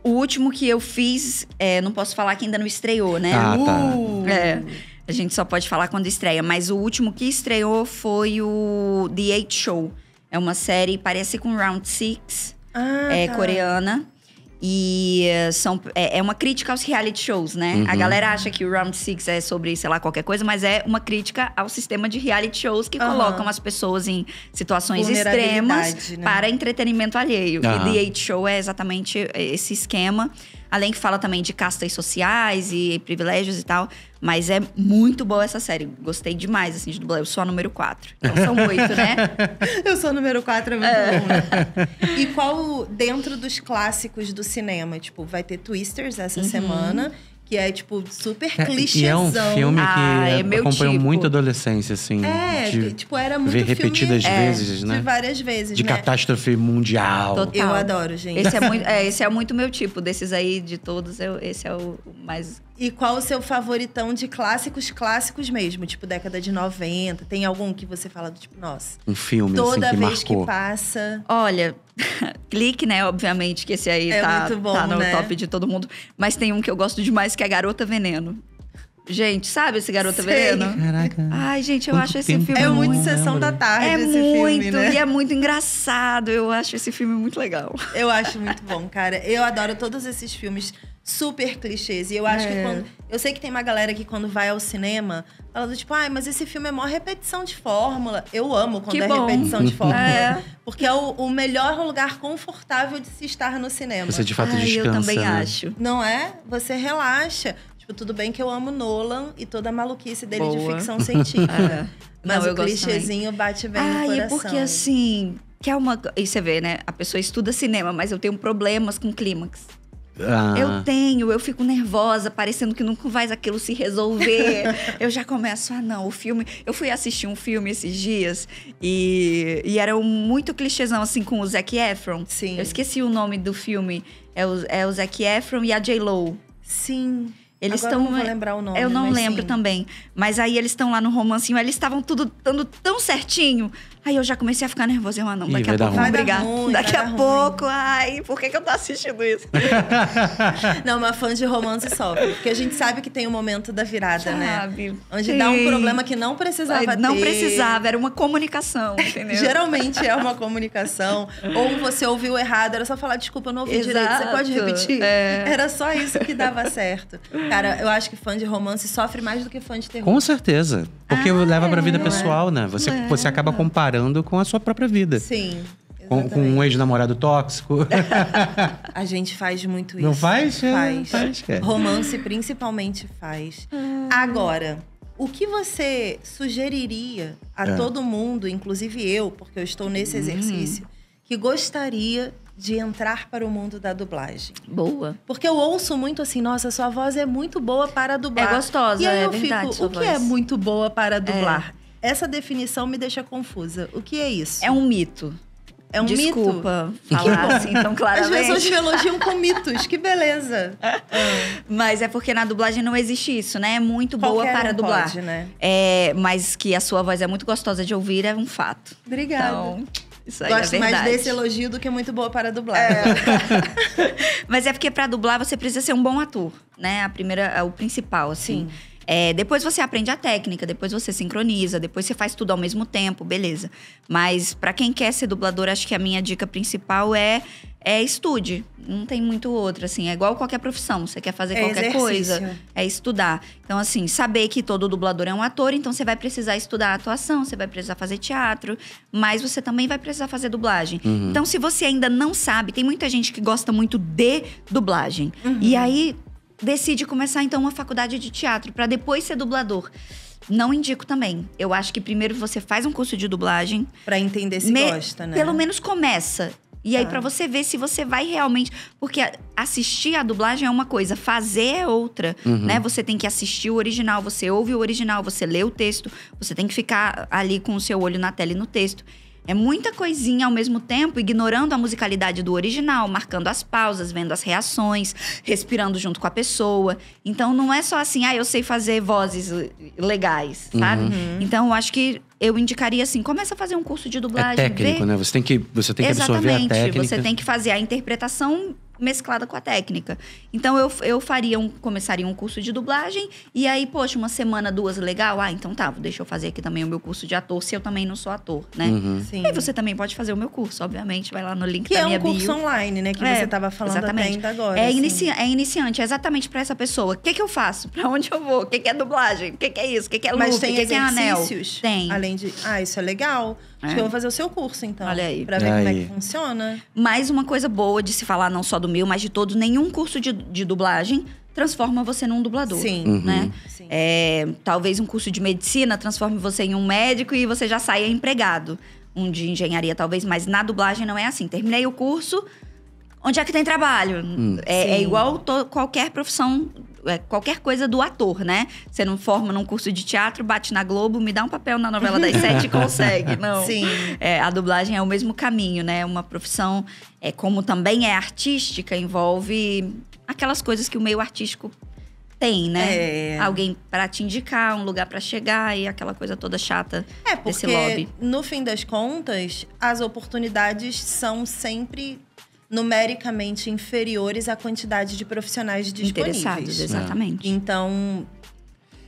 O último que eu fiz, é, não posso falar que ainda não estreou, né? Ah, tá. uh, tá. É. A gente só pode falar quando estreia, mas o último que estreou foi o The Eight Show. É uma série, parece com Round Six, ah, é, tá. coreana. E são, é, é, uma crítica aos reality shows, né? Uhum. A galera acha que o Round Six é sobre, sei lá, qualquer coisa, mas é uma crítica ao sistema de reality shows que uhum. colocam as pessoas em situações extremas né? para entretenimento alheio. Uhum. E The Eight Show é exatamente esse esquema. Além que fala também de castas sociais e privilégios e tal. Mas é muito boa essa série. Gostei demais, assim, de dublar. Eu sou a número 4. Então são [LAUGHS] oito, né? Eu sou a número 4, é muito é. bom, E qual, dentro dos clássicos do cinema, tipo, vai ter Twisters essa uhum. semana que é, tipo, super é, clichêzão. E é um filme que ah, é acompanhou tipo. muito a adolescência, assim. É, de, tipo, era muito ver repetidas filme, é, vezes, é, né? De várias vezes, De né? catástrofe mundial. Total. Eu adoro, gente. Esse é, [LAUGHS] muito, é, esse é muito meu tipo. Desses aí, de todos, eu, esse é o mais e qual o seu favoritão de clássicos, clássicos mesmo? Tipo, década de 90. Tem algum que você fala do tipo, nossa. Um filme, assim, Toda assim, que vez marcou. que passa. Olha, [LAUGHS] clique, né? Obviamente que esse aí é tá, bom, tá no né? top de todo mundo. Mas tem um que eu gosto demais, que é Garota Veneno. Gente, sabe esse garoto Sei. Caraca. Ai, gente, eu acho esse filme. É muito, sessão da tarde. É muito, filme, né? e é muito engraçado. Eu acho esse filme muito legal. Eu acho muito bom, cara. Eu adoro todos esses filmes super clichês. E eu acho é. que quando. Eu sei que tem uma galera que quando vai ao cinema fala do tipo, ai, ah, mas esse filme é maior repetição de fórmula. Eu amo quando que é bom. repetição de fórmula. É. Porque é o, o, melhor lugar confortável de se estar no cinema. Você de fato ai, descansa. Eu também né? acho. Não é? Você relaxa. Tipo, tudo bem que eu amo Nolan e toda a maluquice dele Boa. de ficção científica. [LAUGHS] É. Mas Não, o clichêzinho bate bem ah, no é coração. Ah, e porque assim, que é uma. E você vê, né? A pessoa estuda cinema, mas eu tenho problemas com clímax. Ah. Eu tenho, eu fico nervosa, parecendo que nunca vai aquilo se resolver. [LAUGHS] eu já começo, ah, não, o filme. Eu fui assistir um filme esses dias e, e era um muito clichêzão, assim, com o Zac Efron. Sim. Eu esqueci o nome do filme. É o, é o Zac Efron e a J. Lo. Sim. Eles estão. Eu vou é, lembrar o nome. Eu não lembro sim. também. Mas aí eles estão lá no romancinho, eles estavam tudo dando tão certinho. Aí eu já comecei a ficar nervosa. Eu, ah, não, daqui Ih, a pouco brigar. daqui a pouco, ai, por que, que eu tô assistindo isso? [LAUGHS] não, uma fã de romance só Porque a gente sabe que tem o um momento da virada, né? sabe. né? Onde sim. dá um problema que não precisava ai, Não ter. precisava, era uma comunicação, entendeu? Geralmente é uma comunicação. ou você ouviu errado, era só falar, desculpa, eu não ouvi Exato. direito, você pode repetir? É. Era só isso que dava certo. Cara, eu acho que fã de romance sofre mais do que fã de terror. Com certeza. Porque ah, leva pra é, vida é, pessoal, né? Você, é. você acaba comparando com a sua própria vida. Sim. Com, com, um ex-namorado tóxico. [LAUGHS] a gente faz muito isso. Não é, faz? Faz. faz Romance principalmente faz. Hum. Agora, o que você sugeriria a é. todo mundo, inclusive eu, porque eu estou nesse hum. exercício, hum. que gostaria de entrar para o mundo da dublagem. Boa. Porque eu ouço muito assim, nossa, sua voz é muito boa para dublar. É gostosa, e aí é eu verdade, fico, o que é voz. é muito boa para é. dublar? É. Essa definição me deixa confusa. O que é isso? É um mito. É um Desculpa mito. Desculpa falar assim tão claramente. As pessoas me elogiam com mitos, que beleza. [LAUGHS] Mas é porque na dublagem não existe isso, né? É muito Qualquer boa para um dublar. Pode, né? É, mas que a sua voz é muito gostosa de ouvir é um fato. Obrigada. Então... Isso aí é Gosto é mais desse elogio do que muito boa para dublar. É. [LAUGHS] Mas é porque para dublar você precisa ser um bom ator, né? A primeira, o principal, assim. Sim. É, depois você aprende a técnica, depois você sincroniza, depois você faz tudo ao mesmo tempo, beleza. Mas para quem quer ser dublador, acho que a minha dica principal é é estude. Não tem muito outro, assim. É igual qualquer profissão. Você quer fazer é qualquer exercício. coisa, é estudar. Então, assim, saber que todo dublador é um ator, então você vai precisar estudar a atuação, você vai precisar fazer teatro, mas você também vai precisar fazer dublagem. Uhum. Então, se você ainda não sabe, tem muita gente que gosta muito de dublagem. Uhum. E aí decide começar então uma faculdade de teatro para depois ser dublador. Não indico também. Eu acho que primeiro você faz um curso de dublagem para entender se me... gosta, né? Pelo menos começa. E ah. aí tá. para você ver se você vai realmente, porque assistir a dublagem é uma coisa, fazer é outra, uhum. né? Você tem que assistir o original, você ouve o original, você lê o texto, você tem que ficar ali com o seu olho na tela e no texto. É muita coisinha ao mesmo tempo, ignorando a musicalidade do original, marcando as pausas, vendo as reações, respirando junto com a pessoa. Então não é só assim, ah, eu sei fazer vozes legais, uhum. sabe? Uhum. Então eu acho que eu indicaria assim, começa a fazer um curso de dublagem. É técnico, vê... né? Você tem que, você tem que Exatamente. absorver a técnica. Você tem que fazer a interpretação mesclada com a técnica. Então eu, eu faria um, começaria um curso de dublagem e aí, poxa, uma semana, duas legal, ah, então tá, deixa eu fazer aqui também o meu curso de ator, se eu também não sou ator, né? Uhum. E você também pode fazer o meu curso, obviamente, vai lá no link que da é minha um bio. curso online, né, que é, você tava falando exatamente. até ainda agora. É, assim. inici é iniciante, é exatamente para essa pessoa. O que que eu faço? Para onde eu vou? O que que é dublagem? O que que é isso? O que que é loop? Mas tem o que Que é anel? Tem. Além de, ah, isso é legal Acho é. que eu vou fazer o seu curso, então. Olha aí. Pra ver aí. como é que funciona. Mais uma coisa boa de se falar, não só do meu, mas de todos, nenhum curso de, de dublagem transforma você num dublador. Sim. Né? Uhum. Sim. É, talvez um curso de medicina transforme você em um médico e você já saia empregado. Um de engenharia, talvez, mas na dublagem não é assim. Terminei o curso, onde é que tem trabalho? Hum. É, é, igual qualquer profissão é, qualquer coisa do ator, né? Você não forma num curso de teatro, bate na Globo, me dá um papel na novela das [LAUGHS] sete e consegue. Não. Sim. É, a dublagem é o mesmo caminho, né? Uma profissão, é, como também é artística, envolve aquelas coisas que o meio artístico tem, né? É. Alguém para te indicar, um lugar para chegar e aquela coisa toda chata é, porque, desse lobby. No fim das contas, as oportunidades são sempre numericamente inferiores à quantidade de profissionais disponíveis. Interessados, exatamente. Então,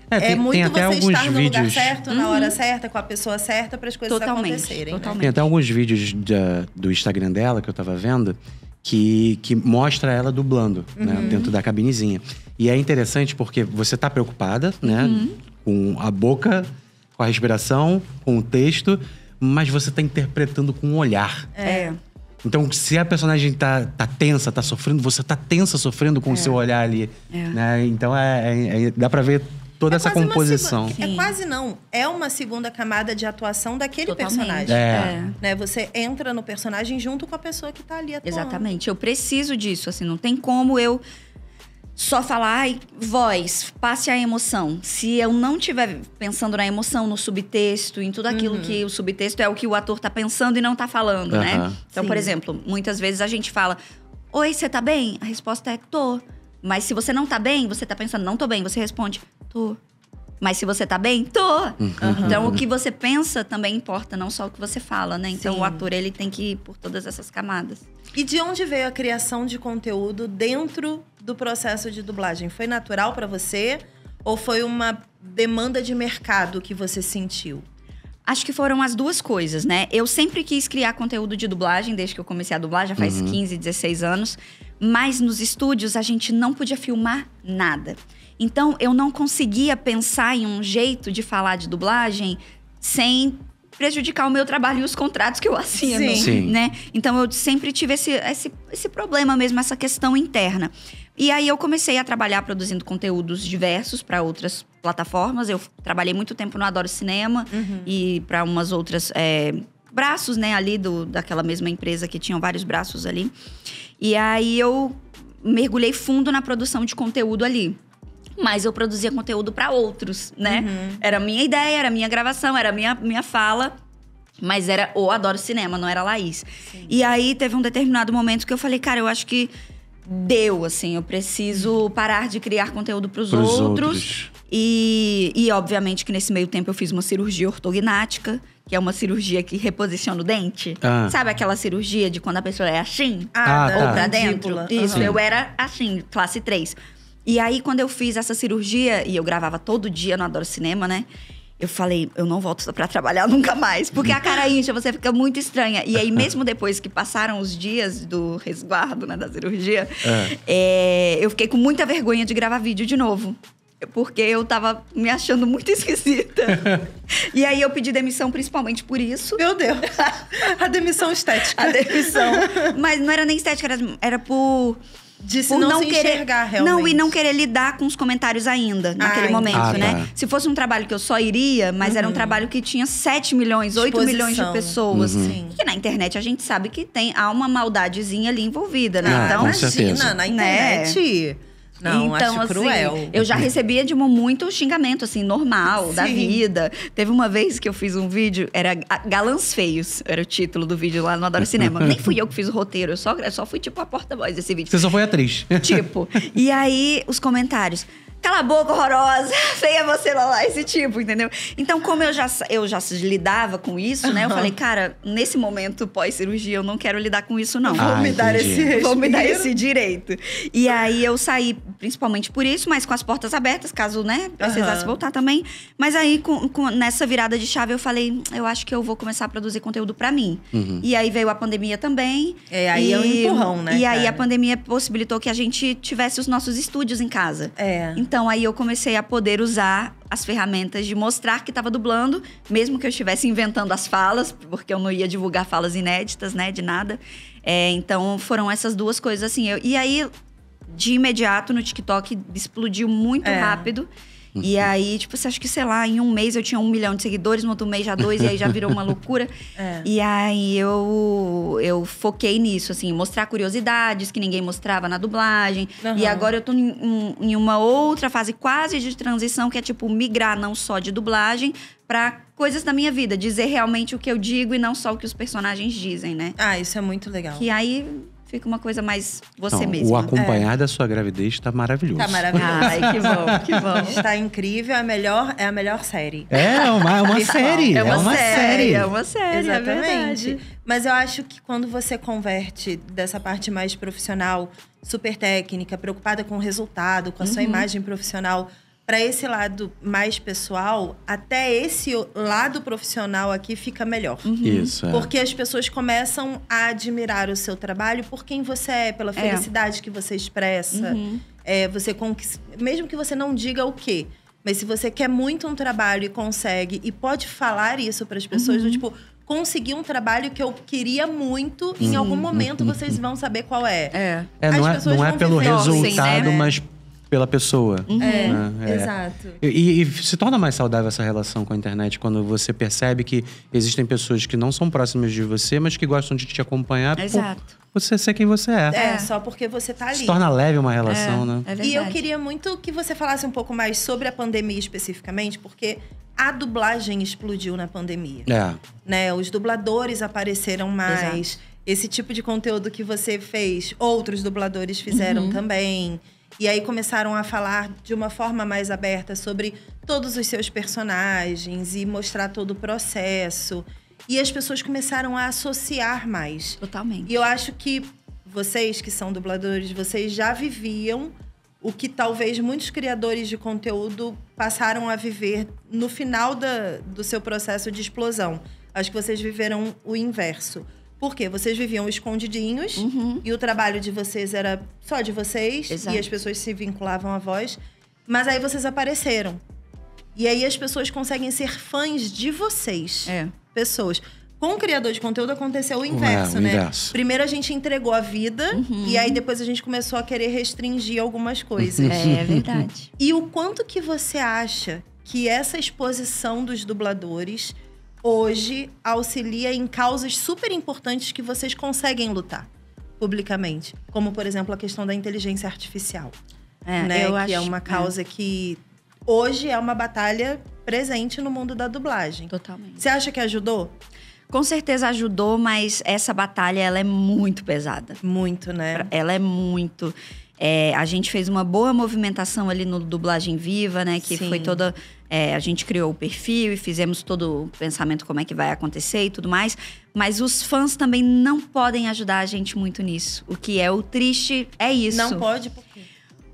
é, é tem, é, muito tem até você estar no vídeos... lugar certo, uhum. na hora uhum. certa, com a pessoa certa, para as coisas totalmente, acontecerem. Né? Totalmente. Né? Tem até alguns vídeos da, do Instagram dela que eu tava vendo que, que mostra ela dublando, né, uhum. né, Dentro da cabinezinha. E é interessante porque você tá preocupada, né? Uhum. Com a boca, com a respiração, com o texto, mas você tá interpretando com o olhar. É. é. Então, se a personagem tá, tá tensa, tá sofrendo, você tá tensa sofrendo com é. o seu olhar ali. É. Né? Então, é, é, é dá pra ver toda é essa composição. é quase não. É uma segunda camada de atuação daquele Totalmente. personagem. É. é. Né? Você entra no personagem junto com a pessoa que tá ali atuando. Exatamente. Eu preciso disso, assim. Não tem como eu só falar, ai, voz, passe a emoção. Se eu não estiver pensando na emoção, no subtexto, em tudo aquilo uhum. que o subtexto é o que o ator tá pensando e não tá falando, uhum. né? Então, Sim. por exemplo, muitas vezes a gente fala: Oi, você tá bem? A resposta é tô. Mas se você não tá bem, você tá pensando, não tô bem. Você responde, tô. Mas se você tá bem, tô. Uhum. Então o que você pensa também importa, não só o que você fala, né? Então Sim. o ator ele tem que ir por todas essas camadas. E de onde veio a criação de conteúdo dentro do processo de dublagem? Foi natural para você ou foi uma demanda de mercado que você sentiu? Acho que foram as duas coisas, né? Eu sempre quis criar conteúdo de dublagem, desde que eu comecei a dublar, já faz uhum. 15, 16 anos. Mas nos estúdios a gente não podia filmar nada. Então eu não conseguia pensar em um jeito de falar de dublagem sem prejudicar o meu trabalho e os contratos que eu assino, Sim. Né? Sim. né? Então eu sempre tive esse, esse, esse problema mesmo, essa questão interna. E aí eu comecei a trabalhar produzindo conteúdos diversos para outras plataformas. Eu trabalhei muito tempo no Adoro Cinema uhum. e para umas outras é, braços, né, ali do, daquela mesma empresa que tinham vários braços ali. E aí eu mergulhei fundo na produção de conteúdo ali. Mas eu produzia conteúdo para outros, né? Uhum. Era minha ideia, era minha gravação, era minha, minha fala. Mas era o Adoro Cinema, não era Laís. Sim. E aí teve um determinado momento que eu falei, cara, eu acho que deu, assim, eu preciso parar de criar conteúdo para os outros. outros. E, e, obviamente, que nesse meio tempo eu fiz uma cirurgia ortognática, que é uma cirurgia que reposiciona o dente. Ah. Sabe aquela cirurgia de quando a pessoa é assim? Ah, ou ah, tá. pra dentro? Ridícula. Isso, uhum. eu era assim, classe 3. E aí, quando eu fiz essa cirurgia, e eu gravava todo dia não Adoro Cinema, né? eu falei, eu não volto para trabalhar [LAUGHS] nunca mais, porque a cara incha, você fica muito estranha. E aí, [LAUGHS] é. mesmo depois que passaram os dias do resguardo, né, da cirurgia, é. É, eu fiquei com muita vergonha de gravar vídeo de novo. Porque eu tava me achando muito [LAUGHS] esquisita. e aí eu pedi demissão principalmente por isso. Meu Deus! a demissão estética. A demissão. Mas não era nem estética, era, era por de se não, não se querer, enxergar, realmente. Não, e não querer lidar com os comentários ainda, ah, naquele momento, ah, né? Tá. Se fosse um trabalho que eu só iria, mas uhum. era um uhum. trabalho que tinha 7 milhões, 8 Exposição. milhões de pessoas. Uhum. E na internet a gente sabe que tem, há uma maldadezinha ali envolvida, né? Ah, então, imagina, né? na internet... Né? Não, então, acho assim, Eu já recebia de tipo, muito xingamento, assim, normal, Sim. da vida. Teve uma vez que eu fiz um vídeo, era Galãs Feios, era o título do vídeo lá no Adoro Cinema. Nem fui eu que fiz o roteiro, eu só, eu só fui, tipo, a porta-voz desse vídeo. Você só foi atriz. Tipo. E aí, os comentários cala a boca, horrorosa, feia [LAUGHS] você lá, lá, esse tipo, entendeu? Então, como eu já, eu já lidava com isso, né? Eu falei, cara, nesse momento pós-cirurgia, eu não quero lidar com isso, não. Ah, vou me dar esse Vou me dar esse direito. E aí eu saí, principalmente por isso, mas com as portas abertas, caso, né, precisasse uhum. voltar também. Mas aí, com, com, nessa virada de chave, eu falei, eu acho que eu vou começar a produzir conteúdo para mim. Uhum. E aí veio a pandemia também. É, aí e, é um empurrão, né? E cara? aí a pandemia possibilitou que a gente tivesse os nossos estúdios em casa. É. Então, então aí eu comecei a poder usar as ferramentas de mostrar que estava dublando, mesmo que eu estivesse inventando as falas, porque eu não ia divulgar falas inéditas, né, de nada. É, então foram essas duas coisas assim. Eu, e aí de imediato no TikTok explodiu muito é. rápido. Uhum. E aí, tipo, você acha que, sei lá, em um mês eu tinha um milhão de seguidores, no outro mês já dois, e aí já virou uma [LAUGHS] loucura. É. E aí eu, eu foquei nisso, assim, mostrar curiosidades que ninguém mostrava na dublagem. Uhum. E agora eu tô em, em uma outra fase quase de transição, que é, tipo, migrar não só de dublagem, para coisas da minha vida, dizer realmente o que eu digo e não só o que os personagens dizem, né? Ah, isso é muito legal. Que aí fica uma coisa mais você Não, mesma. O acompanhar é. da sua gravidez está maravilhoso. Está maravilhoso. Ai, que bom, que bom. Está [LAUGHS] incrível, é a melhor, é a melhor série. É, é uma, é uma [LAUGHS] série. É uma, é uma série, série, É uma série, é Exatamente. É Mas eu acho que quando você converte dessa parte mais profissional, super técnica, preocupada com o resultado, com a uhum. sua imagem profissional para esse lado mais pessoal, até esse lado profissional aqui fica melhor. Uhum. Isso. É. Porque as pessoas começam a admirar o seu trabalho por quem você é, pela é. felicidade é. que você expressa. Uhum. É, você conquist... Mesmo que você não diga o quê. Mas se você quer muito um trabalho e consegue, e pode falar isso para as pessoas, uhum. do tipo, consegui um trabalho que eu queria muito, em uhum. algum momento uhum. vocês vão saber qual é. É, é não, é, não é pelo assim, né? resultado, né? mas pela pessoa. Uhum. Né? É, é, exato. E, e, se torna mais saudável essa relação com a internet quando você percebe que existem pessoas que não são próximas de você, mas que gostam de te acompanhar. Exato. Você ser quem você é. É, só porque você tá ali. Se torna leve uma relação, é, né? É, é e eu queria muito que você falasse um pouco mais sobre a pandemia especificamente, porque a dublagem explodiu na pandemia. É. Né? Os dubladores apareceram mais. Exato. Esse tipo de conteúdo que você fez, outros dubladores fizeram uhum. também. E aí começaram a falar de uma forma mais aberta sobre todos os seus personagens e mostrar todo o processo. E as pessoas começaram a associar mais. Totalmente. E eu acho que vocês que são dubladores, vocês já viviam o que talvez muitos criadores de conteúdo passaram a viver no final da, do seu processo de explosão. Acho que vocês viveram o inverso. Porque vocês viviam escondidinhos uhum. e o trabalho de vocês era só de vocês Exato. e as pessoas se vinculavam à voz. Mas aí vocês apareceram. E aí as pessoas conseguem ser fãs de vocês. É. Pessoas. Com o criador de conteúdo aconteceu o é, inverso, é, o né? Inverso. Primeiro a gente entregou a vida uhum. e aí depois a gente começou a querer restringir algumas coisas. é, é verdade. [LAUGHS] E o quanto que você acha que essa exposição dos dubladores hoje auxilia em causas super importantes que vocês conseguem lutar publicamente, como por exemplo a questão da inteligência artificial, é, né? que é acho, é uma causa é. que hoje é uma batalha presente no mundo da dublagem. Totalmente. Você acha que ajudou? Com certeza ajudou, mas essa batalha ela é muito pesada. Muito, né? Ela é muito. É, a gente fez uma boa movimentação ali no Dublagem Viva, né? Que Sim. foi toda é, a gente criou o perfil e fizemos todo o pensamento como é que vai acontecer e tudo mais. Mas os fãs também não podem ajudar a gente muito nisso. O que é o triste é isso. Não pode, por quê?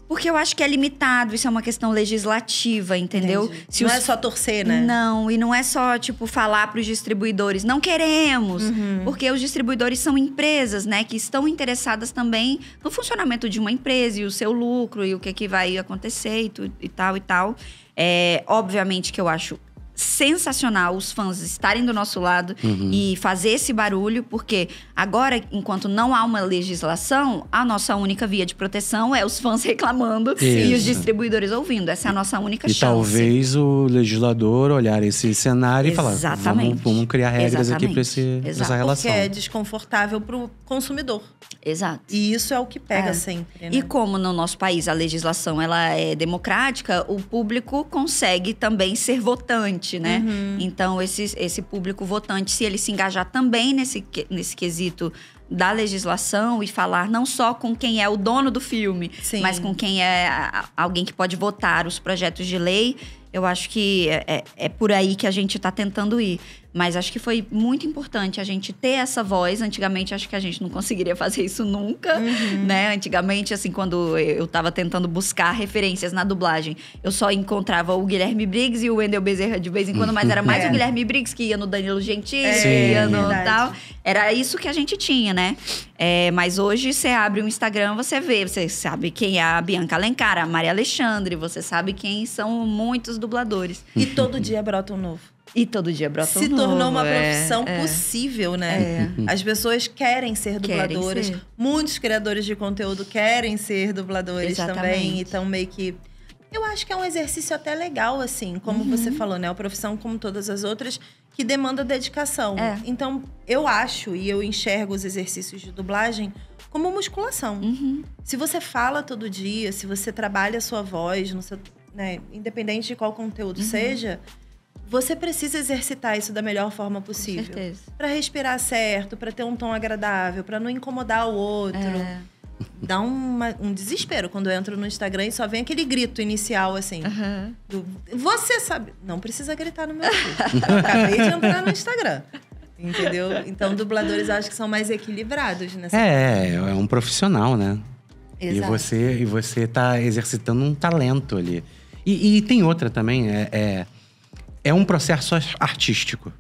Porque eu acho que é limitado, isso é uma questão legislativa, entendeu? não os... é só torcer, né? Não, e não é só, tipo, falar para os distribuidores, não queremos. Uhum. Porque os distribuidores são empresas, né? Que estão interessadas também no funcionamento de uma empresa e o seu lucro e o que, é que vai acontecer e, tu, e tal e tal. É, obviamente que eu acho sensacional os fãs estarem do nosso lado uhum. e fazer esse barulho, porque agora, enquanto não há uma legislação, a nossa única via de proteção é os fãs [LAUGHS] reclamando Isso. e os distribuidores ouvindo. Essa é a nossa única e chance. E talvez o legislador olhar esse cenário Exatamente. e falar: vamos, vamos criar regras Exatamente. aqui para esse, essa relação. Porque é desconfortável para o consumidor. Exato. E isso é o que pega é. sempre. Né? E como no nosso país a legislação ela é democrática, o público consegue também ser votante votante, né? Uhum. Então, esse, esse público votante, se ele se engajar também nesse, nesse quesito da legislação e falar não só com quem é o dono do filme, Sim. mas com quem é alguém que pode votar os projetos de lei. Eu acho que é, é, é por aí que a gente está tentando ir. Mas acho que foi muito importante a gente ter essa voz. Antigamente, acho que a gente não conseguiria fazer isso nunca, uhum. né? Antigamente, assim, quando eu estava tentando buscar referências na dublagem, eu só encontrava o Guilherme Briggs e o Wendel Bezerra de vez em quando, mas era mais é. [LAUGHS] o Guilherme Briggs que ia no Danilo Gentili, é, ia no verdade. tal. Era isso que a gente tinha, né? É, mas hoje você abre um Instagram, você vê, você sabe quem é a Bianca Alencar, a Maria Alexandre, você sabe quem são muitos dubladores. E todo dia brota um novo. E todo dia brota Se um novo. Se tornou uma é, profissão é. possível, né? É. As pessoas querem ser dubladoras. Querem ser. Muitos criadores de conteúdo querem ser dubladores Exatamente. também. Então, meio que eu acho que é um exercício até legal, assim, como uhum. você falou, né? Uma profissão como todas as outras que demanda dedicação. É. Então, eu acho e eu enxergo os exercícios de dublagem como musculação. Uhum. Se você fala todo dia, se você trabalha a sua voz, seu, né, independente de qual conteúdo uhum. seja, você precisa exercitar isso da melhor forma possível. Com certeza. Para respirar certo, para ter um tom agradável, para não incomodar o outro. É dá uma, um desespero quando eu entro no Instagram e só vem aquele grito inicial, assim. Uhum. Do, você sabe. Não precisa gritar no meu vídeo. acabei de entrar no Instagram. Entendeu? Então, dubladores acho que são mais equilibrados nessa. É, coisa. É, é um profissional, né? Exato. E você e você tá exercitando um talento ali. E, e tem outra também, é, é, é um processo artístico.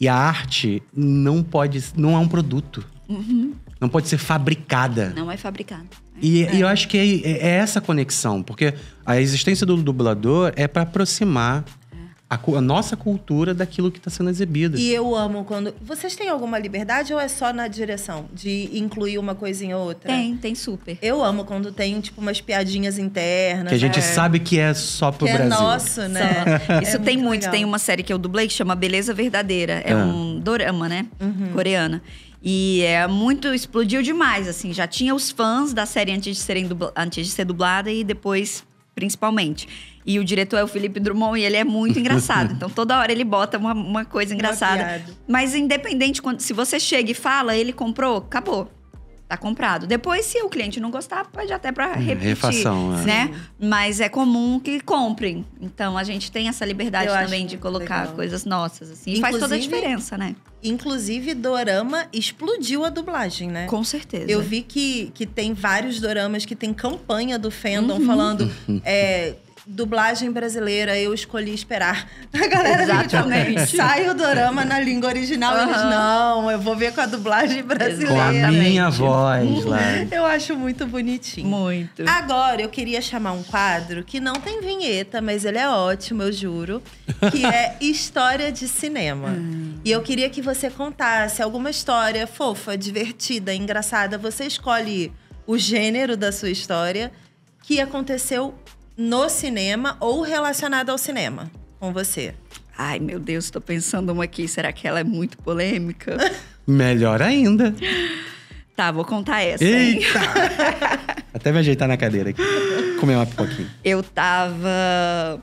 E a arte não pode, não é um produto. Uhum. Não pode ser fabricada. Não é fabricada. É. E, é. e eu acho que é, é, é, essa conexão, porque a existência do dublador é para aproximar é. a, a, nossa cultura daquilo que está sendo exibido. E eu amo quando. Vocês têm alguma liberdade ou é só na direção de incluir uma coisinha ou outra? Tem, tem super. Eu amo quando tem, tipo, umas piadinhas internas. Que a gente é... sabe que é só pro que Brasil. É nosso, né? Só. Isso é tem muito. muito tem uma série que eu dublei que chama Beleza Verdadeira. É, ah. um dorama, né? Uhum. Coreana. E é muito explodiu demais, assim, já tinha os fãs da série antes de serem dubla, antes de ser dublada e depois principalmente. E o diretor é o Felipe Drummond e ele é muito [LAUGHS] engraçado. Então toda hora ele bota uma, uma coisa engraçada. Mas independente quando se você chega e fala, ele comprou, acabou. Tá comprado. Depois, se o cliente não gostar, pode até para hum, repetir, Refação, é. né? Mas é comum que comprem. Então a gente tem essa liberdade Eu também de colocar legal. coisas nossas assim. E faz toda a diferença, né? Inclusive, Dorama explodiu a dublagem, né? Com certeza. Eu vi que, que tem vários doramas que tem campanha do fandom uhum. falando. É, [LAUGHS] dublagem brasileira, eu escolhi esperar. [LAUGHS] A galera Exatamente. sai o dorama na língua original. Uhum. Eles, não, eu vou ver com a dublagem brasileira. Com a minha voz lá. [LAUGHS] Eu acho muito bonitinho. Muito. Agora, eu queria chamar um quadro que não tem vinheta, mas ele é ótimo, eu juro. Que é [LAUGHS] História de Cinema. Hum. E eu queria que você contasse alguma história fofa, divertida, engraçada. Você escolhe o gênero da sua história que aconteceu no cinema ou relacionada ao cinema com você? Ai, meu Deus, estou pensando uma aqui. Será que ela é muito polêmica? [LAUGHS] Melhor ainda. Tá, vou contar essa. Eita! [LAUGHS] Até me ajeitar na cadeira aqui. Comer uma pipoquinha. Eu tava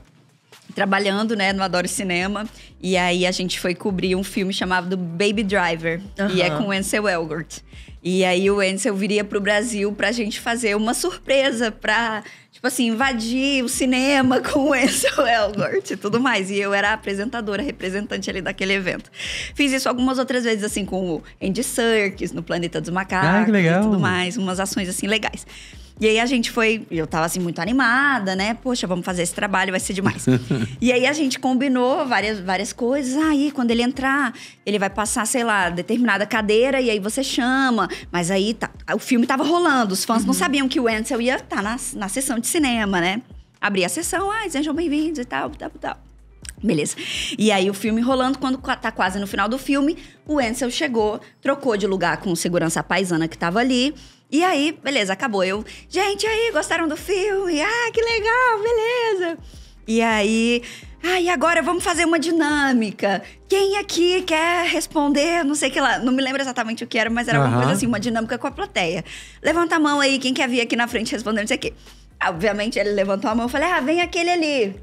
trabalhando, né, no Adoro Cinema. E aí a gente foi cobrir um filme chamado Baby Driver. Uhum. E é com Ansel Elgort. E aí o Ansel viria pro Brasil pra gente fazer uma surpresa pra tipo assim, invadir o cinema [LAUGHS] com o Ansel Elgort e tudo mais. E eu era a apresentadora, representante ali daquele evento. Fiz isso algumas outras vezes, assim, com o Andy Serkis, no Planeta dos ah, Macacos ah, e tudo mais. Umas ações, assim, legais. E aí a gente foi, eu tava assim muito animada, né? Poxa, vamos fazer esse trabalho, vai ser demais. [LAUGHS] e aí a gente combinou várias, várias coisas. Ah, aí quando ele entrar, ele vai passar, sei lá, determinada cadeira e aí você chama. Mas aí tá, o filme tava rolando, os fãs uhum. não sabiam que o Ansel ia estar tá na, na sessão de cinema, né? Abri a sessão, ah, sejam bem-vindos e tal, tal, tal. Beleza. E aí o filme rolando, quando tá quase no final do filme, o Ansel chegou, trocou de lugar com o segurança paisana que tava ali e aí, beleza, acabou. Eu, gente, aí, gostaram do filme? Ah, que legal, beleza. E aí, ah, e agora vamos fazer uma dinâmica. Quem aqui quer responder? Não sei o que lá. Não me lembro exatamente o que era, mas era uhum. alguma coisa assim, uma dinâmica com a plateia. Levanta a mão aí, quem quer vir aqui na frente responder, não sei o quê. Obviamente, ele levantou a mão e falei, ah, vem aquele ali.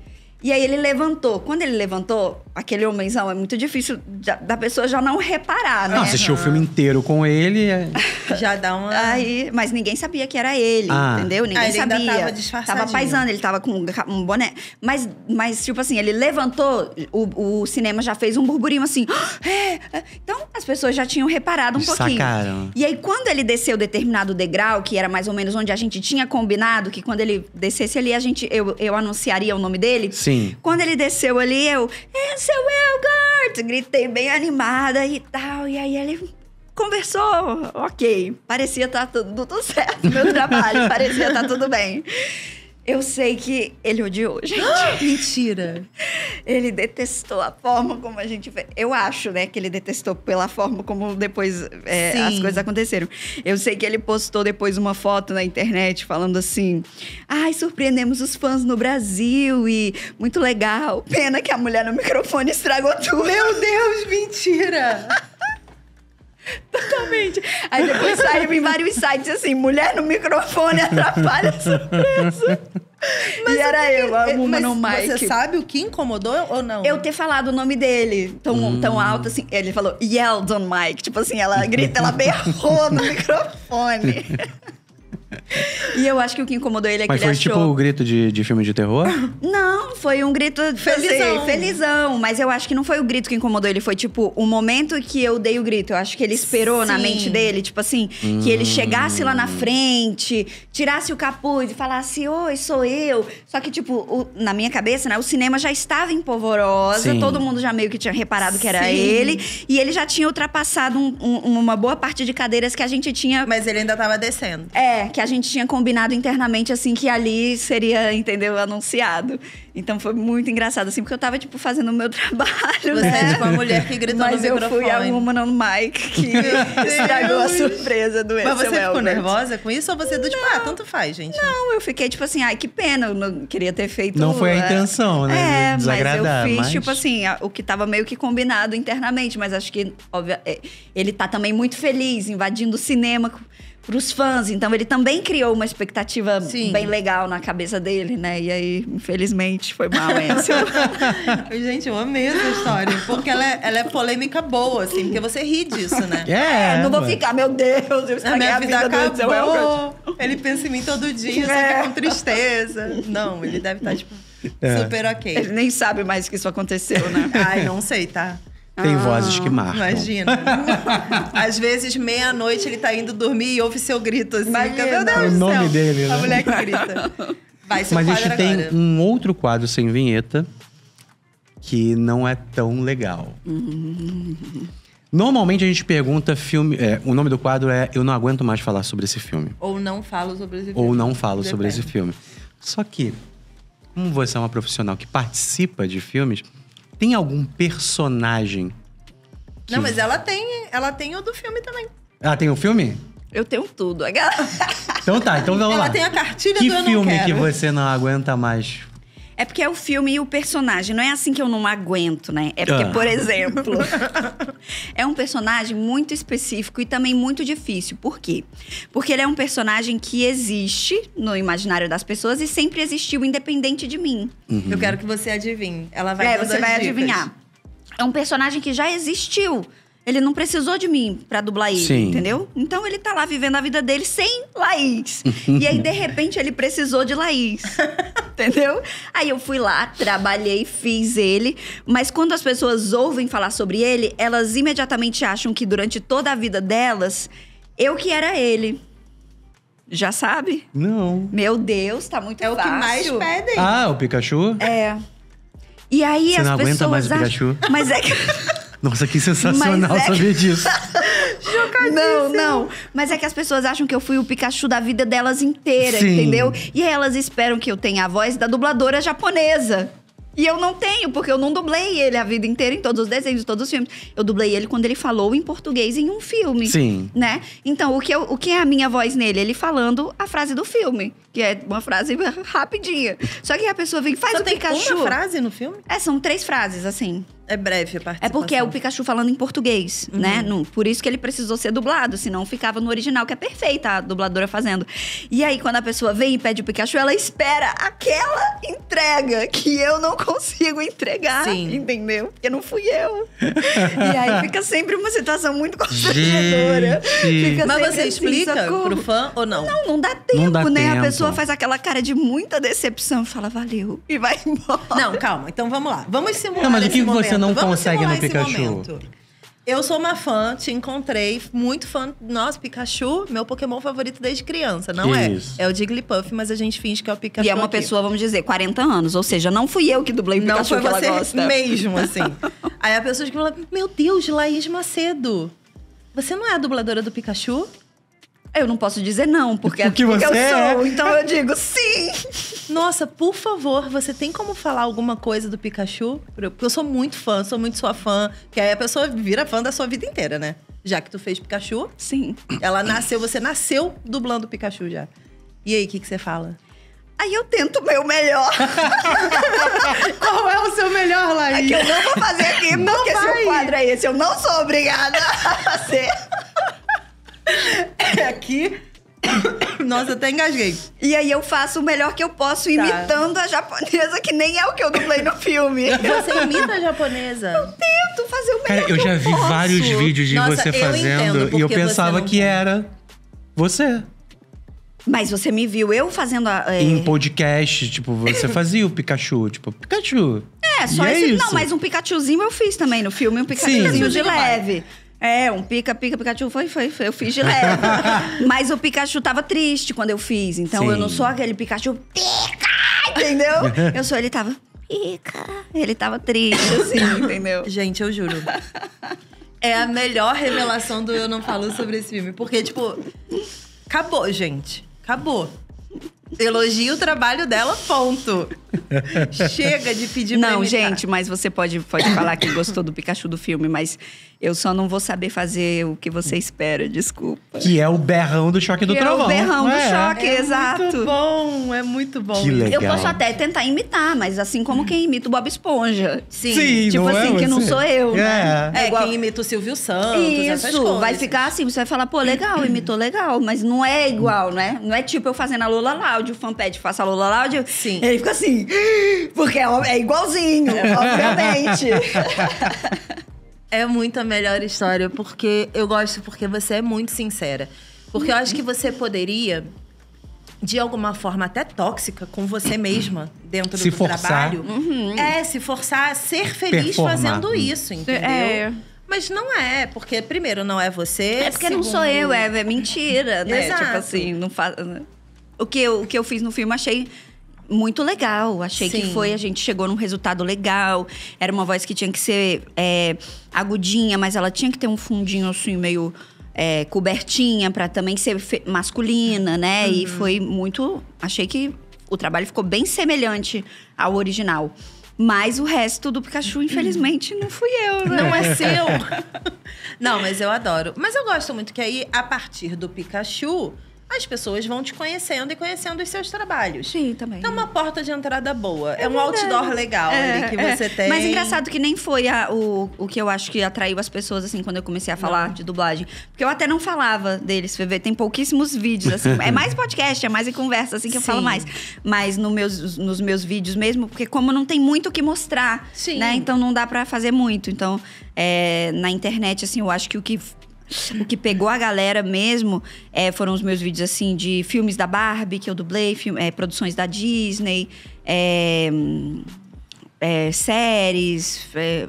E aí ele levantou. Quando ele levantou, aquele homenzão é muito difícil da, da pessoa já não reparar, né? Não, ah, assistiu uhum. o filme inteiro com ele. É... [LAUGHS] Já dá uma. Aí, mas ninguém sabia que era ele, ah. entendeu? Ninguém ah, ele sabia. Ainda tava Tava paisando, ele tava com um boné. Mas, mas tipo assim, ele levantou, o, o cinema já fez um burburinho assim. [GASPS] É, é. Então as pessoas já tinham reparado um pouquinho. Sacaram. E aí, quando ele desceu determinado degrau, que era mais ou menos onde a gente tinha combinado, que quando ele descesse ali, a gente, eu, eu anunciaria o nome dele. Sim. Sim. Quando ele desceu ali, eu, é seu Elgart! Gritei bem animada e tal. E aí ele conversou, ok. Parecia estar tá tudo, tudo certo, meu trabalho, parecia estar tá tudo bem. Eu sei que ele odiou, [LAUGHS] gente. Mentira! Ele detestou a forma como a gente fez. Eu acho, né, que ele detestou pela forma como depois é, as coisas aconteceram. Eu sei que ele postou depois uma foto na internet falando assim: ai, surpreendemos os fãs no Brasil e muito legal. Pena que a mulher no microfone estragou tudo. Meu Deus, mentira! Totalmente. Aí depois saíram em vários sites assim: mulher no microfone atrapalha a surpresa. [LAUGHS] Mas e era eu, eu amo mas no Mike. Você sabe o que incomodou ou não? Eu ter falado o nome dele tão, hum. tão alto assim. Ele falou Yeldon Mike. Tipo assim, ela grita, ela berrou no [LAUGHS] microfone. E eu acho que o que incomodou ele é Mas que ele achou... Mas foi tipo o grito de, de filme de terror? [LAUGHS] Não, foi um grito... Felizão. Assim, felizão. Mas eu acho que não foi o grito que incomodou ele. Foi tipo, o momento que eu dei o grito. Eu acho que ele esperou Sim. na mente dele. Tipo assim, hum. que ele chegasse lá na hum. frente, tirasse o capuz e falasse... Oi, sou eu. Só que tipo, o, na minha cabeça, né? O cinema já estava em polvorosa. Sim. Todo mundo já meio que tinha reparado que era Sim. ele. E ele já tinha ultrapassado um, um, uma boa parte de cadeiras que a gente tinha... Mas ele ainda estava descendo. É, que a gente gente tinha combinado internamente, assim, que ali seria, entendeu, anunciado. Então foi muito engraçado, assim, porque eu tava, tipo, fazendo o meu [LAUGHS] trabalho, Você é né? é tipo a mulher que gritou Mas no eu fui a woman on mic que [LAUGHS] estragou a surpresa do Mas você ficou Albert. nervosa com isso ou você é do tipo, ah, não, ah, tanto faz, gente? Não, eu fiquei, tipo assim, ai, que pena, eu não queria ter feito... Não foi a é, intenção, né? É, Desagradar, mas eu fiz, mas... tipo assim, o que tava meio que combinado internamente, mas acho que, óbvio, ele tá também muito feliz, invadindo o cinema para os fãs. Então ele também criou uma expectativa Sim. bem legal na cabeça dele, né? E aí, infelizmente, foi mal essa. [LAUGHS] Gente, eu amei essa história. Porque ela é, ela é, polêmica boa, assim, porque você ri disso, né? É, é não vou ficar, meu Deus, eu estraguei a minha vida, vida acabou. ele pensa em mim todo dia, é. só com é. tristeza. Não, ele deve estar, tá, tipo, é. super ok. Ele nem sabe mais que isso aconteceu, né? Ai, não sei, tá? Tem ah, vozes que marcam. Imagina. [LAUGHS] Às vezes, meia-noite, ele tá indo dormir e ouve seu grito assim. Imagina. Meu Deus o do nome dele, né? A mulher que grita. Vai, seu Mas a gente agora. tem um outro quadro sem vinheta que não é tão legal. Uhum. Normalmente a gente pergunta filme. É, o nome do quadro é Eu Não Aguento Mais Falar sobre esse filme. Ou não falo sobre esse filme. Ou não falo sobre esse filme. Só que, como você é uma profissional que participa de filmes, tem algum personagem. Que... Não, mas ela tem, ela tem o do filme também. Ela tem o filme? Eu tenho tudo. É então tá, então vamos ela lá. Ela tem a cartilha que do filme que você não aguenta mais é porque é o filme e o personagem. Não é assim que eu não aguento, né? É porque, ah. por exemplo, [LAUGHS] é um personagem muito específico e também muito difícil. Por quê? Porque ele é um personagem que existe no imaginário das pessoas e sempre existiu, independente de mim. Uhum. Eu quero que você adivinhe. Ela vai. É, você vai dicas. adivinhar. É um personagem que já existiu ele não precisou de mim para dublar ele, Sim. entendeu? Então ele tá lá vivendo a vida dele sem Laís. [LAUGHS] e aí, de repente, ele precisou de Laís. [LAUGHS] entendeu? Aí eu fui lá, trabalhei, fiz ele. Mas quando as pessoas ouvem falar sobre ele, elas imediatamente acham que durante toda a vida delas, eu que era ele. Já sabe? Não. Meu Deus, tá muito É fácil. o que mais pedem. Ah, o Pikachu? É. E aí Você as não Aguenta mais o Pikachu. Mas é que. [LAUGHS] Nossa, que sensacional é saber disso. [LAUGHS] não, não. Mas é que as pessoas acham que eu fui o Pikachu da vida delas inteira, Sim. entendeu? E elas esperam que eu tenha a voz da dubladora japonesa. E eu não tenho, porque eu não dublei ele a vida inteira em todos os desenhos, todos os filmes. Eu dublei ele quando ele falou em português em um filme. Sim. Né? Então, o que, eu, o que é a minha voz nele? Ele falando a frase do filme, que é uma frase [LAUGHS] rapidinha. Só que a pessoa vem, faz Só o tem Pikachu. Uma frase no filme? É, são três frases, assim. É breve a participação. É porque é o Pikachu falando em português, uhum. né? No, por isso que ele precisou ser dublado, senão ficava no original, que é perfeita a dubladora fazendo. E aí, quando a pessoa vem e pede o Pikachu, ela espera aquela entrega que eu não consigo entregar, Sim. entendeu? Porque não fui eu. e aí [LAUGHS] fica sempre uma situação muito constrangedora. Mas você assim, explica socorro. pro fã ou não? Não, não dá tempo, não dá né? Tempo. A pessoa faz aquela cara de muita decepção, fala valeu e vai embora. Não, calma. Então vamos lá. Vamos simular não, mas o que momento. você você não Vamos consegue no Pikachu? Eu sou uma fã, te encontrei, muito fã. Nossa, Pikachu, meu Pokémon favorito desde criança, não é? Isso. é? É o Jigglypuff, mas a gente finge que é o Pikachu. E é uma aqui. pessoa, vamos dizer, 40 anos, ou seja, não fui eu que dublei não Pikachu foi que você ela gosta. mesmo, [LAUGHS] assim. Aí a pessoa que fala: Meu Deus, Laís Macedo, você não é a dubladora do Pikachu? Eu não posso dizer não, porque, porque, [LAUGHS] é porque eu é. Então eu digo sim! Nossa, por favor, você tem como falar alguma coisa do Pikachu? Porque eu sou muito fã, sou muito sua fã. Que aí a pessoa vira fã da sua vida inteira, né? Já que tu fez Pikachu. Sim. Ela nasceu, você nasceu dublando Pikachu já. E aí, o que, que você fala? Aí eu tento o meu melhor. [LAUGHS] Qual é o seu melhor, Laís? É que eu não vou fazer aqui, não porque vai. o quadro é esse. Eu não sou obrigada a fazer. É aqui [COUGHS] Nossa, até engasguei. E aí eu faço o melhor que eu posso tá. imitando a japonesa, que nem é o que eu dublei no filme. Você imita a japonesa? Eu tento fazer o melhor Cara, eu já vi posso. vários vídeos de Nossa, você fazendo e eu pensava que tem. era você. Mas você me viu eu fazendo a, é... Em podcast, tipo, você fazia o Pikachu, tipo, Pikachu. É, só e é esse. É não, mas um Pikachuzinho eu fiz também no filme, um Pikachuzinho Sim. de leve. É, um pica, pica, Pikachu foi, foi, foi. Eu fiz de leve. [LAUGHS] Mas o Pikachu tava triste quando eu fiz. Então Sim. eu não sou aquele Pikachu pica, entendeu? [LAUGHS] Eu sou, ele tava pica. Ele tava triste, assim, [LAUGHS] entendeu? Gente, eu juro. É a melhor revelação do Eu Não Falo sobre esse filme. Porque, tipo, acabou, gente. Acabou elogie o trabalho dela, ponto. Chega de pedir Não, pra gente, mas você pode, pode falar que gostou do Pikachu do filme, mas eu só não vou saber fazer o que você espera, desculpa. Que é o berrão do choque do que trovão. É o berrão é. do choque, é exato. É muito bom, é muito bom. Que legal. Eu posso até tentar imitar, mas assim como quem imita o Bob Esponja. Sim, Sim tipo assim, é que não sou eu, né? É, é, é igual... quem imita o Silvio Santos, Isso, vai ficar assim, você vai falar, pô, legal, imitou legal, mas não é igual, né? Não é tipo eu fazendo a Lula Loud áudio fanpad faça Lula Láudio, Sim. ele fica assim, [GASPS] porque é, é igualzinho, é. obviamente. [LAUGHS] é muito a melhor história, porque eu gosto porque você é muito sincera. Porque eu acho que você poderia, de alguma forma até tóxica, com você mesma dentro se do forçar. trabalho. Uhum. É, se forçar a ser feliz Performar. fazendo isso, entendeu? É. Mas não é, porque primeiro não é você. É porque segundo... não sou eu, é, é mentira, né? Exato. Tipo assim, não faz. Né? o que eu, o que eu fiz no filme, achei muito legal. Achei Sim. que foi, a gente chegou num resultado legal. Era uma voz que tinha que ser é, agudinha, mas ela tinha que ter um fundinho assim, meio é, cobertinha, para também ser masculina, né? Uhum. E foi muito. Achei que o trabalho ficou bem semelhante ao original. Mas o resto do Pikachu, infelizmente, não fui eu. Né? Não é [LAUGHS] seu. não, mas eu adoro. Mas eu gosto muito que aí, a partir do Pikachu, as pessoas vão te conhecendo e conhecendo os seus trabalhos. Sim, também. Então, uma porta de entrada boa. É, é um outdoor legal é, ali que é. você tem. Mas engraçado que nem foi a, o, o que eu acho que atraiu as pessoas, assim, quando eu comecei a falar não. de dublagem. Porque eu até não falava deles, Vê, Tem pouquíssimos vídeos, assim. é mais podcast, é mais em conversa, assim, que Sim. eu falo mais. Mas no meus, nos meus vídeos mesmo, porque como não tem muito o que mostrar, Sim. né? Então, não dá para fazer muito. Então, é, na internet, assim, eu acho que o que o que pegou a galera mesmo é, foram os meus vídeos, assim, de filmes da Barbie, que eu dublei, filme, é, produções da Disney, eh, séries,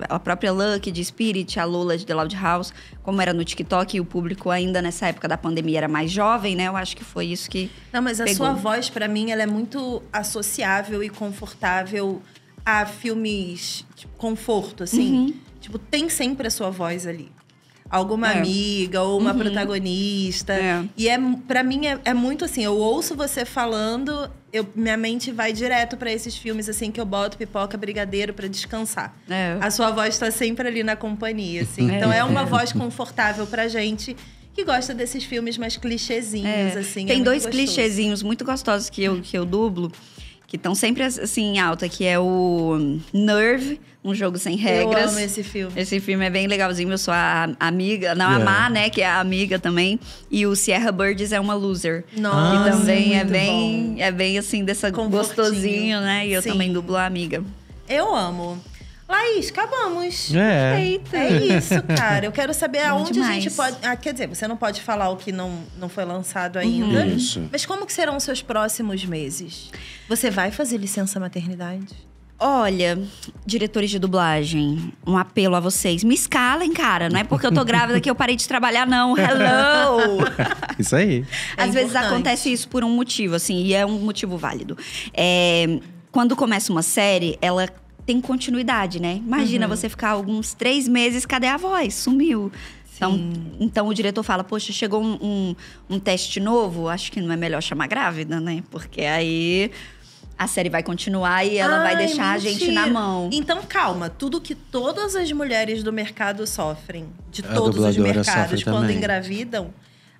a própria Lucky de Spirit, a Lola de The Loud House, como era no TikTok e o público ainda nessa época da pandemia era mais jovem, né? Eu acho que foi isso que. Não, mas pegou. a sua voz, para mim, ela é muito associável e confortável a filmes tipo, conforto, assim. Uhum. Tipo, tem sempre a sua voz ali alguma é. amiga ou uma uhum. protagonista. É. E é para mim é, é, muito assim, eu ouço você falando, eu, minha mente vai direto para esses filmes assim que eu boto pipoca brigadeiro para descansar. É. A sua voz tá sempre ali na companhia, assim. [LAUGHS] É. Então é uma é. voz confortável pra gente que gosta desses filmes mais clichêzinhos, é. assim. Tem é dois gostoso. clichêzinhos muito gostosos que eu, que eu dublo que estão sempre assim em alta, que é o Nerve, um jogo sem regras. Eu amo esse filme. Esse filme é bem legalzinho, eu sou a amiga, não a é. Má, né, que é a amiga também, e o Sierra Birds é uma loser. Nossa, que também é, é bem, bom. é bem assim dessa gostosinho, né? E eu Sim. também dublo a amiga. Eu amo. Laís, acabamos. É. Perfeito. É isso, [LAUGHS] cara. Eu quero saber aonde a gente pode. Ah, quer dizer, você não pode falar o que não, não foi lançado ainda. Uhum. Isso. Mas como que serão os seus próximos meses? Você vai fazer licença maternidade? Olha, diretores de dublagem, um apelo a vocês. Me escalem, cara. Não é porque eu tô grávida que eu parei de trabalhar, não. Hello! [LAUGHS] isso aí. É Às importante. vezes acontece isso por um motivo, assim, e é um motivo válido. É, quando começa uma série, ela tem continuidade, né? Imagina uhum. você ficar alguns três meses, cadê a voz? Sumiu. Então, então o diretor fala, poxa, chegou um, um, um teste novo, acho que não é melhor chamar grávida, né? Porque aí a série vai continuar e ela Ai, vai deixar mentira. a gente na mão. Então, calma, tudo que todas as mulheres do mercado sofrem, de a todos os mercados, quando também. engravidam,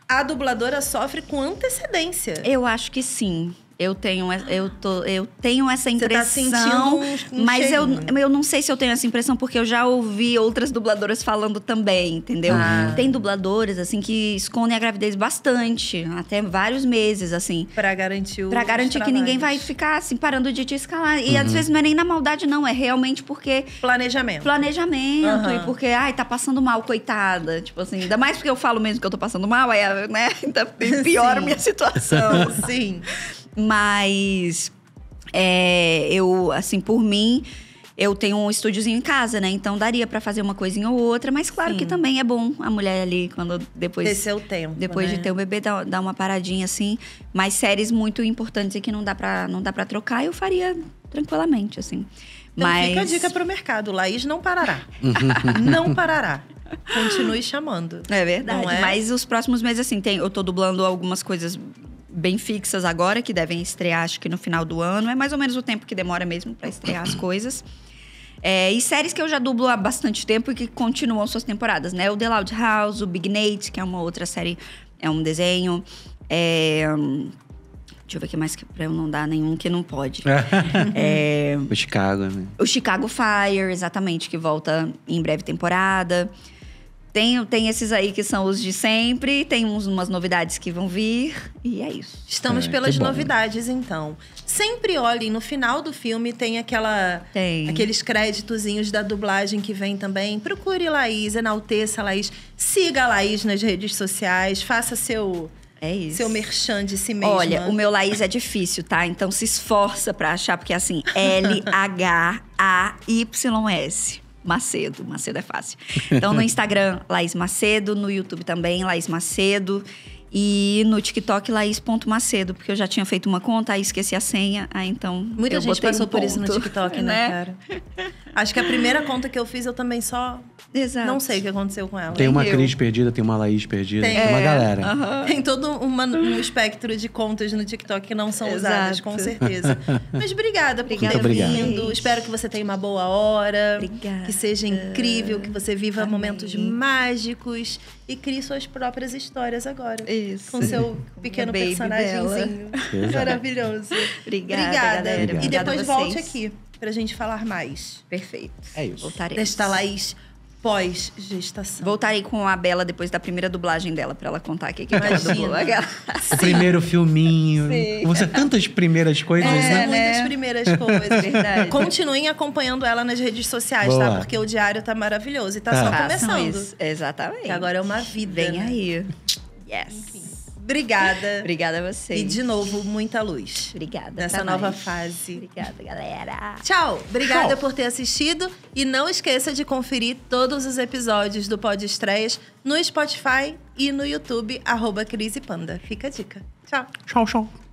a dubladora sofre com antecedência. Eu acho que sim. Eu tenho, eu, tô, eu tenho essa tá impressão, tá um, um mas eu, né? eu não sei se eu tenho essa impressão, porque eu já ouvi outras dubladoras falando também, entendeu? Ah. Tem dubladores, assim, que escondem a gravidez bastante, até vários meses, assim. Pra garantir o Pra garantir que ninguém vai ficar, assim, parando de te escalar. E uhum. às vezes não é nem na maldade, não, é realmente porque. Planejamento. Planejamento, uhum. e porque, ai, tá passando mal, coitada. Tipo assim, ainda mais porque eu falo mesmo que eu tô passando mal, aí, né? [LAUGHS] Ainda piora a minha situação. [LAUGHS] Sim. Mas é, eu, assim, por mim, eu tenho um estúdiozinho em casa, né? Então daria para fazer uma coisinha ou outra, mas claro Sim. que também é bom a mulher ali quando depois ter seu tempo, depois né? de ter o bebê dar, dar, uma paradinha assim, mas séries muito importantes e que não dá para não dá para trocar, eu faria tranquilamente assim. Então mas fica a dica pro mercado, Laís não parará. Uhum. não parará. Continue chamando. É verdade, é? mas os próximos meses assim, tem, eu tô dublando algumas coisas bem fixas agora, que devem estrear acho que no final do ano. É mais ou menos o tempo que demora mesmo para estrear as coisas. É, e séries que eu já dublo há bastante tempo e que continuam suas temporadas, né? O The Loud House, o Big Nate, que é uma outra série, é um desenho. É, deixa eu ver o que mais para pra eu não dar nenhum que não pode. [LAUGHS] É. é, o Chicago, né? O Chicago Fire, exatamente, que volta em breve temporada. Tem, tem esses aí que são os de sempre, tem uns, umas novidades que vão vir, e é isso. Estamos é, pelas bom, novidades, né? então. Sempre olhem, no final do filme tem aquela tem. aqueles créditozinhos da dublagem que vem também. Procure Laís, enalteça Laís, siga a Laís nas redes sociais, faça seu é isso. Seu merchan de si mesma. Olha, o meu Laís é difícil, tá? Então se esforça pra achar, porque é assim, L-H-A-Y-S. [LAUGHS] Macedo. Macedo é fácil. Então, no [LAUGHS] Instagram, Laís Macedo. No YouTube também, Laís Macedo. E no TikTok, Laís.macedo, porque eu já tinha feito uma conta, aí esqueci a senha, aí então. Muita gente passou um por isso no TikTok, né, né, cara? Acho que a primeira conta que eu fiz, eu também só. Exato. Não sei o que aconteceu com ela. Tem uma eu. Cris perdida, tem uma Laís perdida, tem, tem uma é, galera. Uh -huh. Tem todo uma, um espectro de contas no TikTok que não são Exato. usadas, com certeza. [LAUGHS] Mas obrigada por ter vindo. Espero que você tenha uma boa hora. Obrigada. Que seja incrível, que você viva Amém. momentos mágicos e crie suas próprias histórias agora. Isso. Com seu [LAUGHS] pequeno personagemzinho. Maravilhoso. Obrigada. Obrigada. Galera. E Obrigada depois volte aqui pra gente falar mais. Perfeito. É isso. Voltaremos. Desta Laís pós-gestação. Voltarei com a Bela depois da primeira dublagem dela para ela contar aqui que ela dublou. O primeiro filminho. Sim. Você tantas primeiras coisas, é, né? Muitas é. primeiras coisas, [LAUGHS] verdade. Continuem acompanhando ela nas redes sociais, tá? Boa. tá? Porque o diário tá maravilhoso e tá, tá. só começando. Isso. Exatamente. Que agora é uma vida. Vem né? aí. Yes. Enfim. Obrigada. Obrigada a vocês. E de novo, muita luz. Obrigada. Nessa nova mais. fase. Obrigada, galera. Tchau. Obrigada Tchau. por ter assistido. E não esqueça de conferir todos os episódios do Pod Estreias no Spotify e no YouTube, arroba Crise Panda. Fica a dica. Tchau. Tchau, tchau.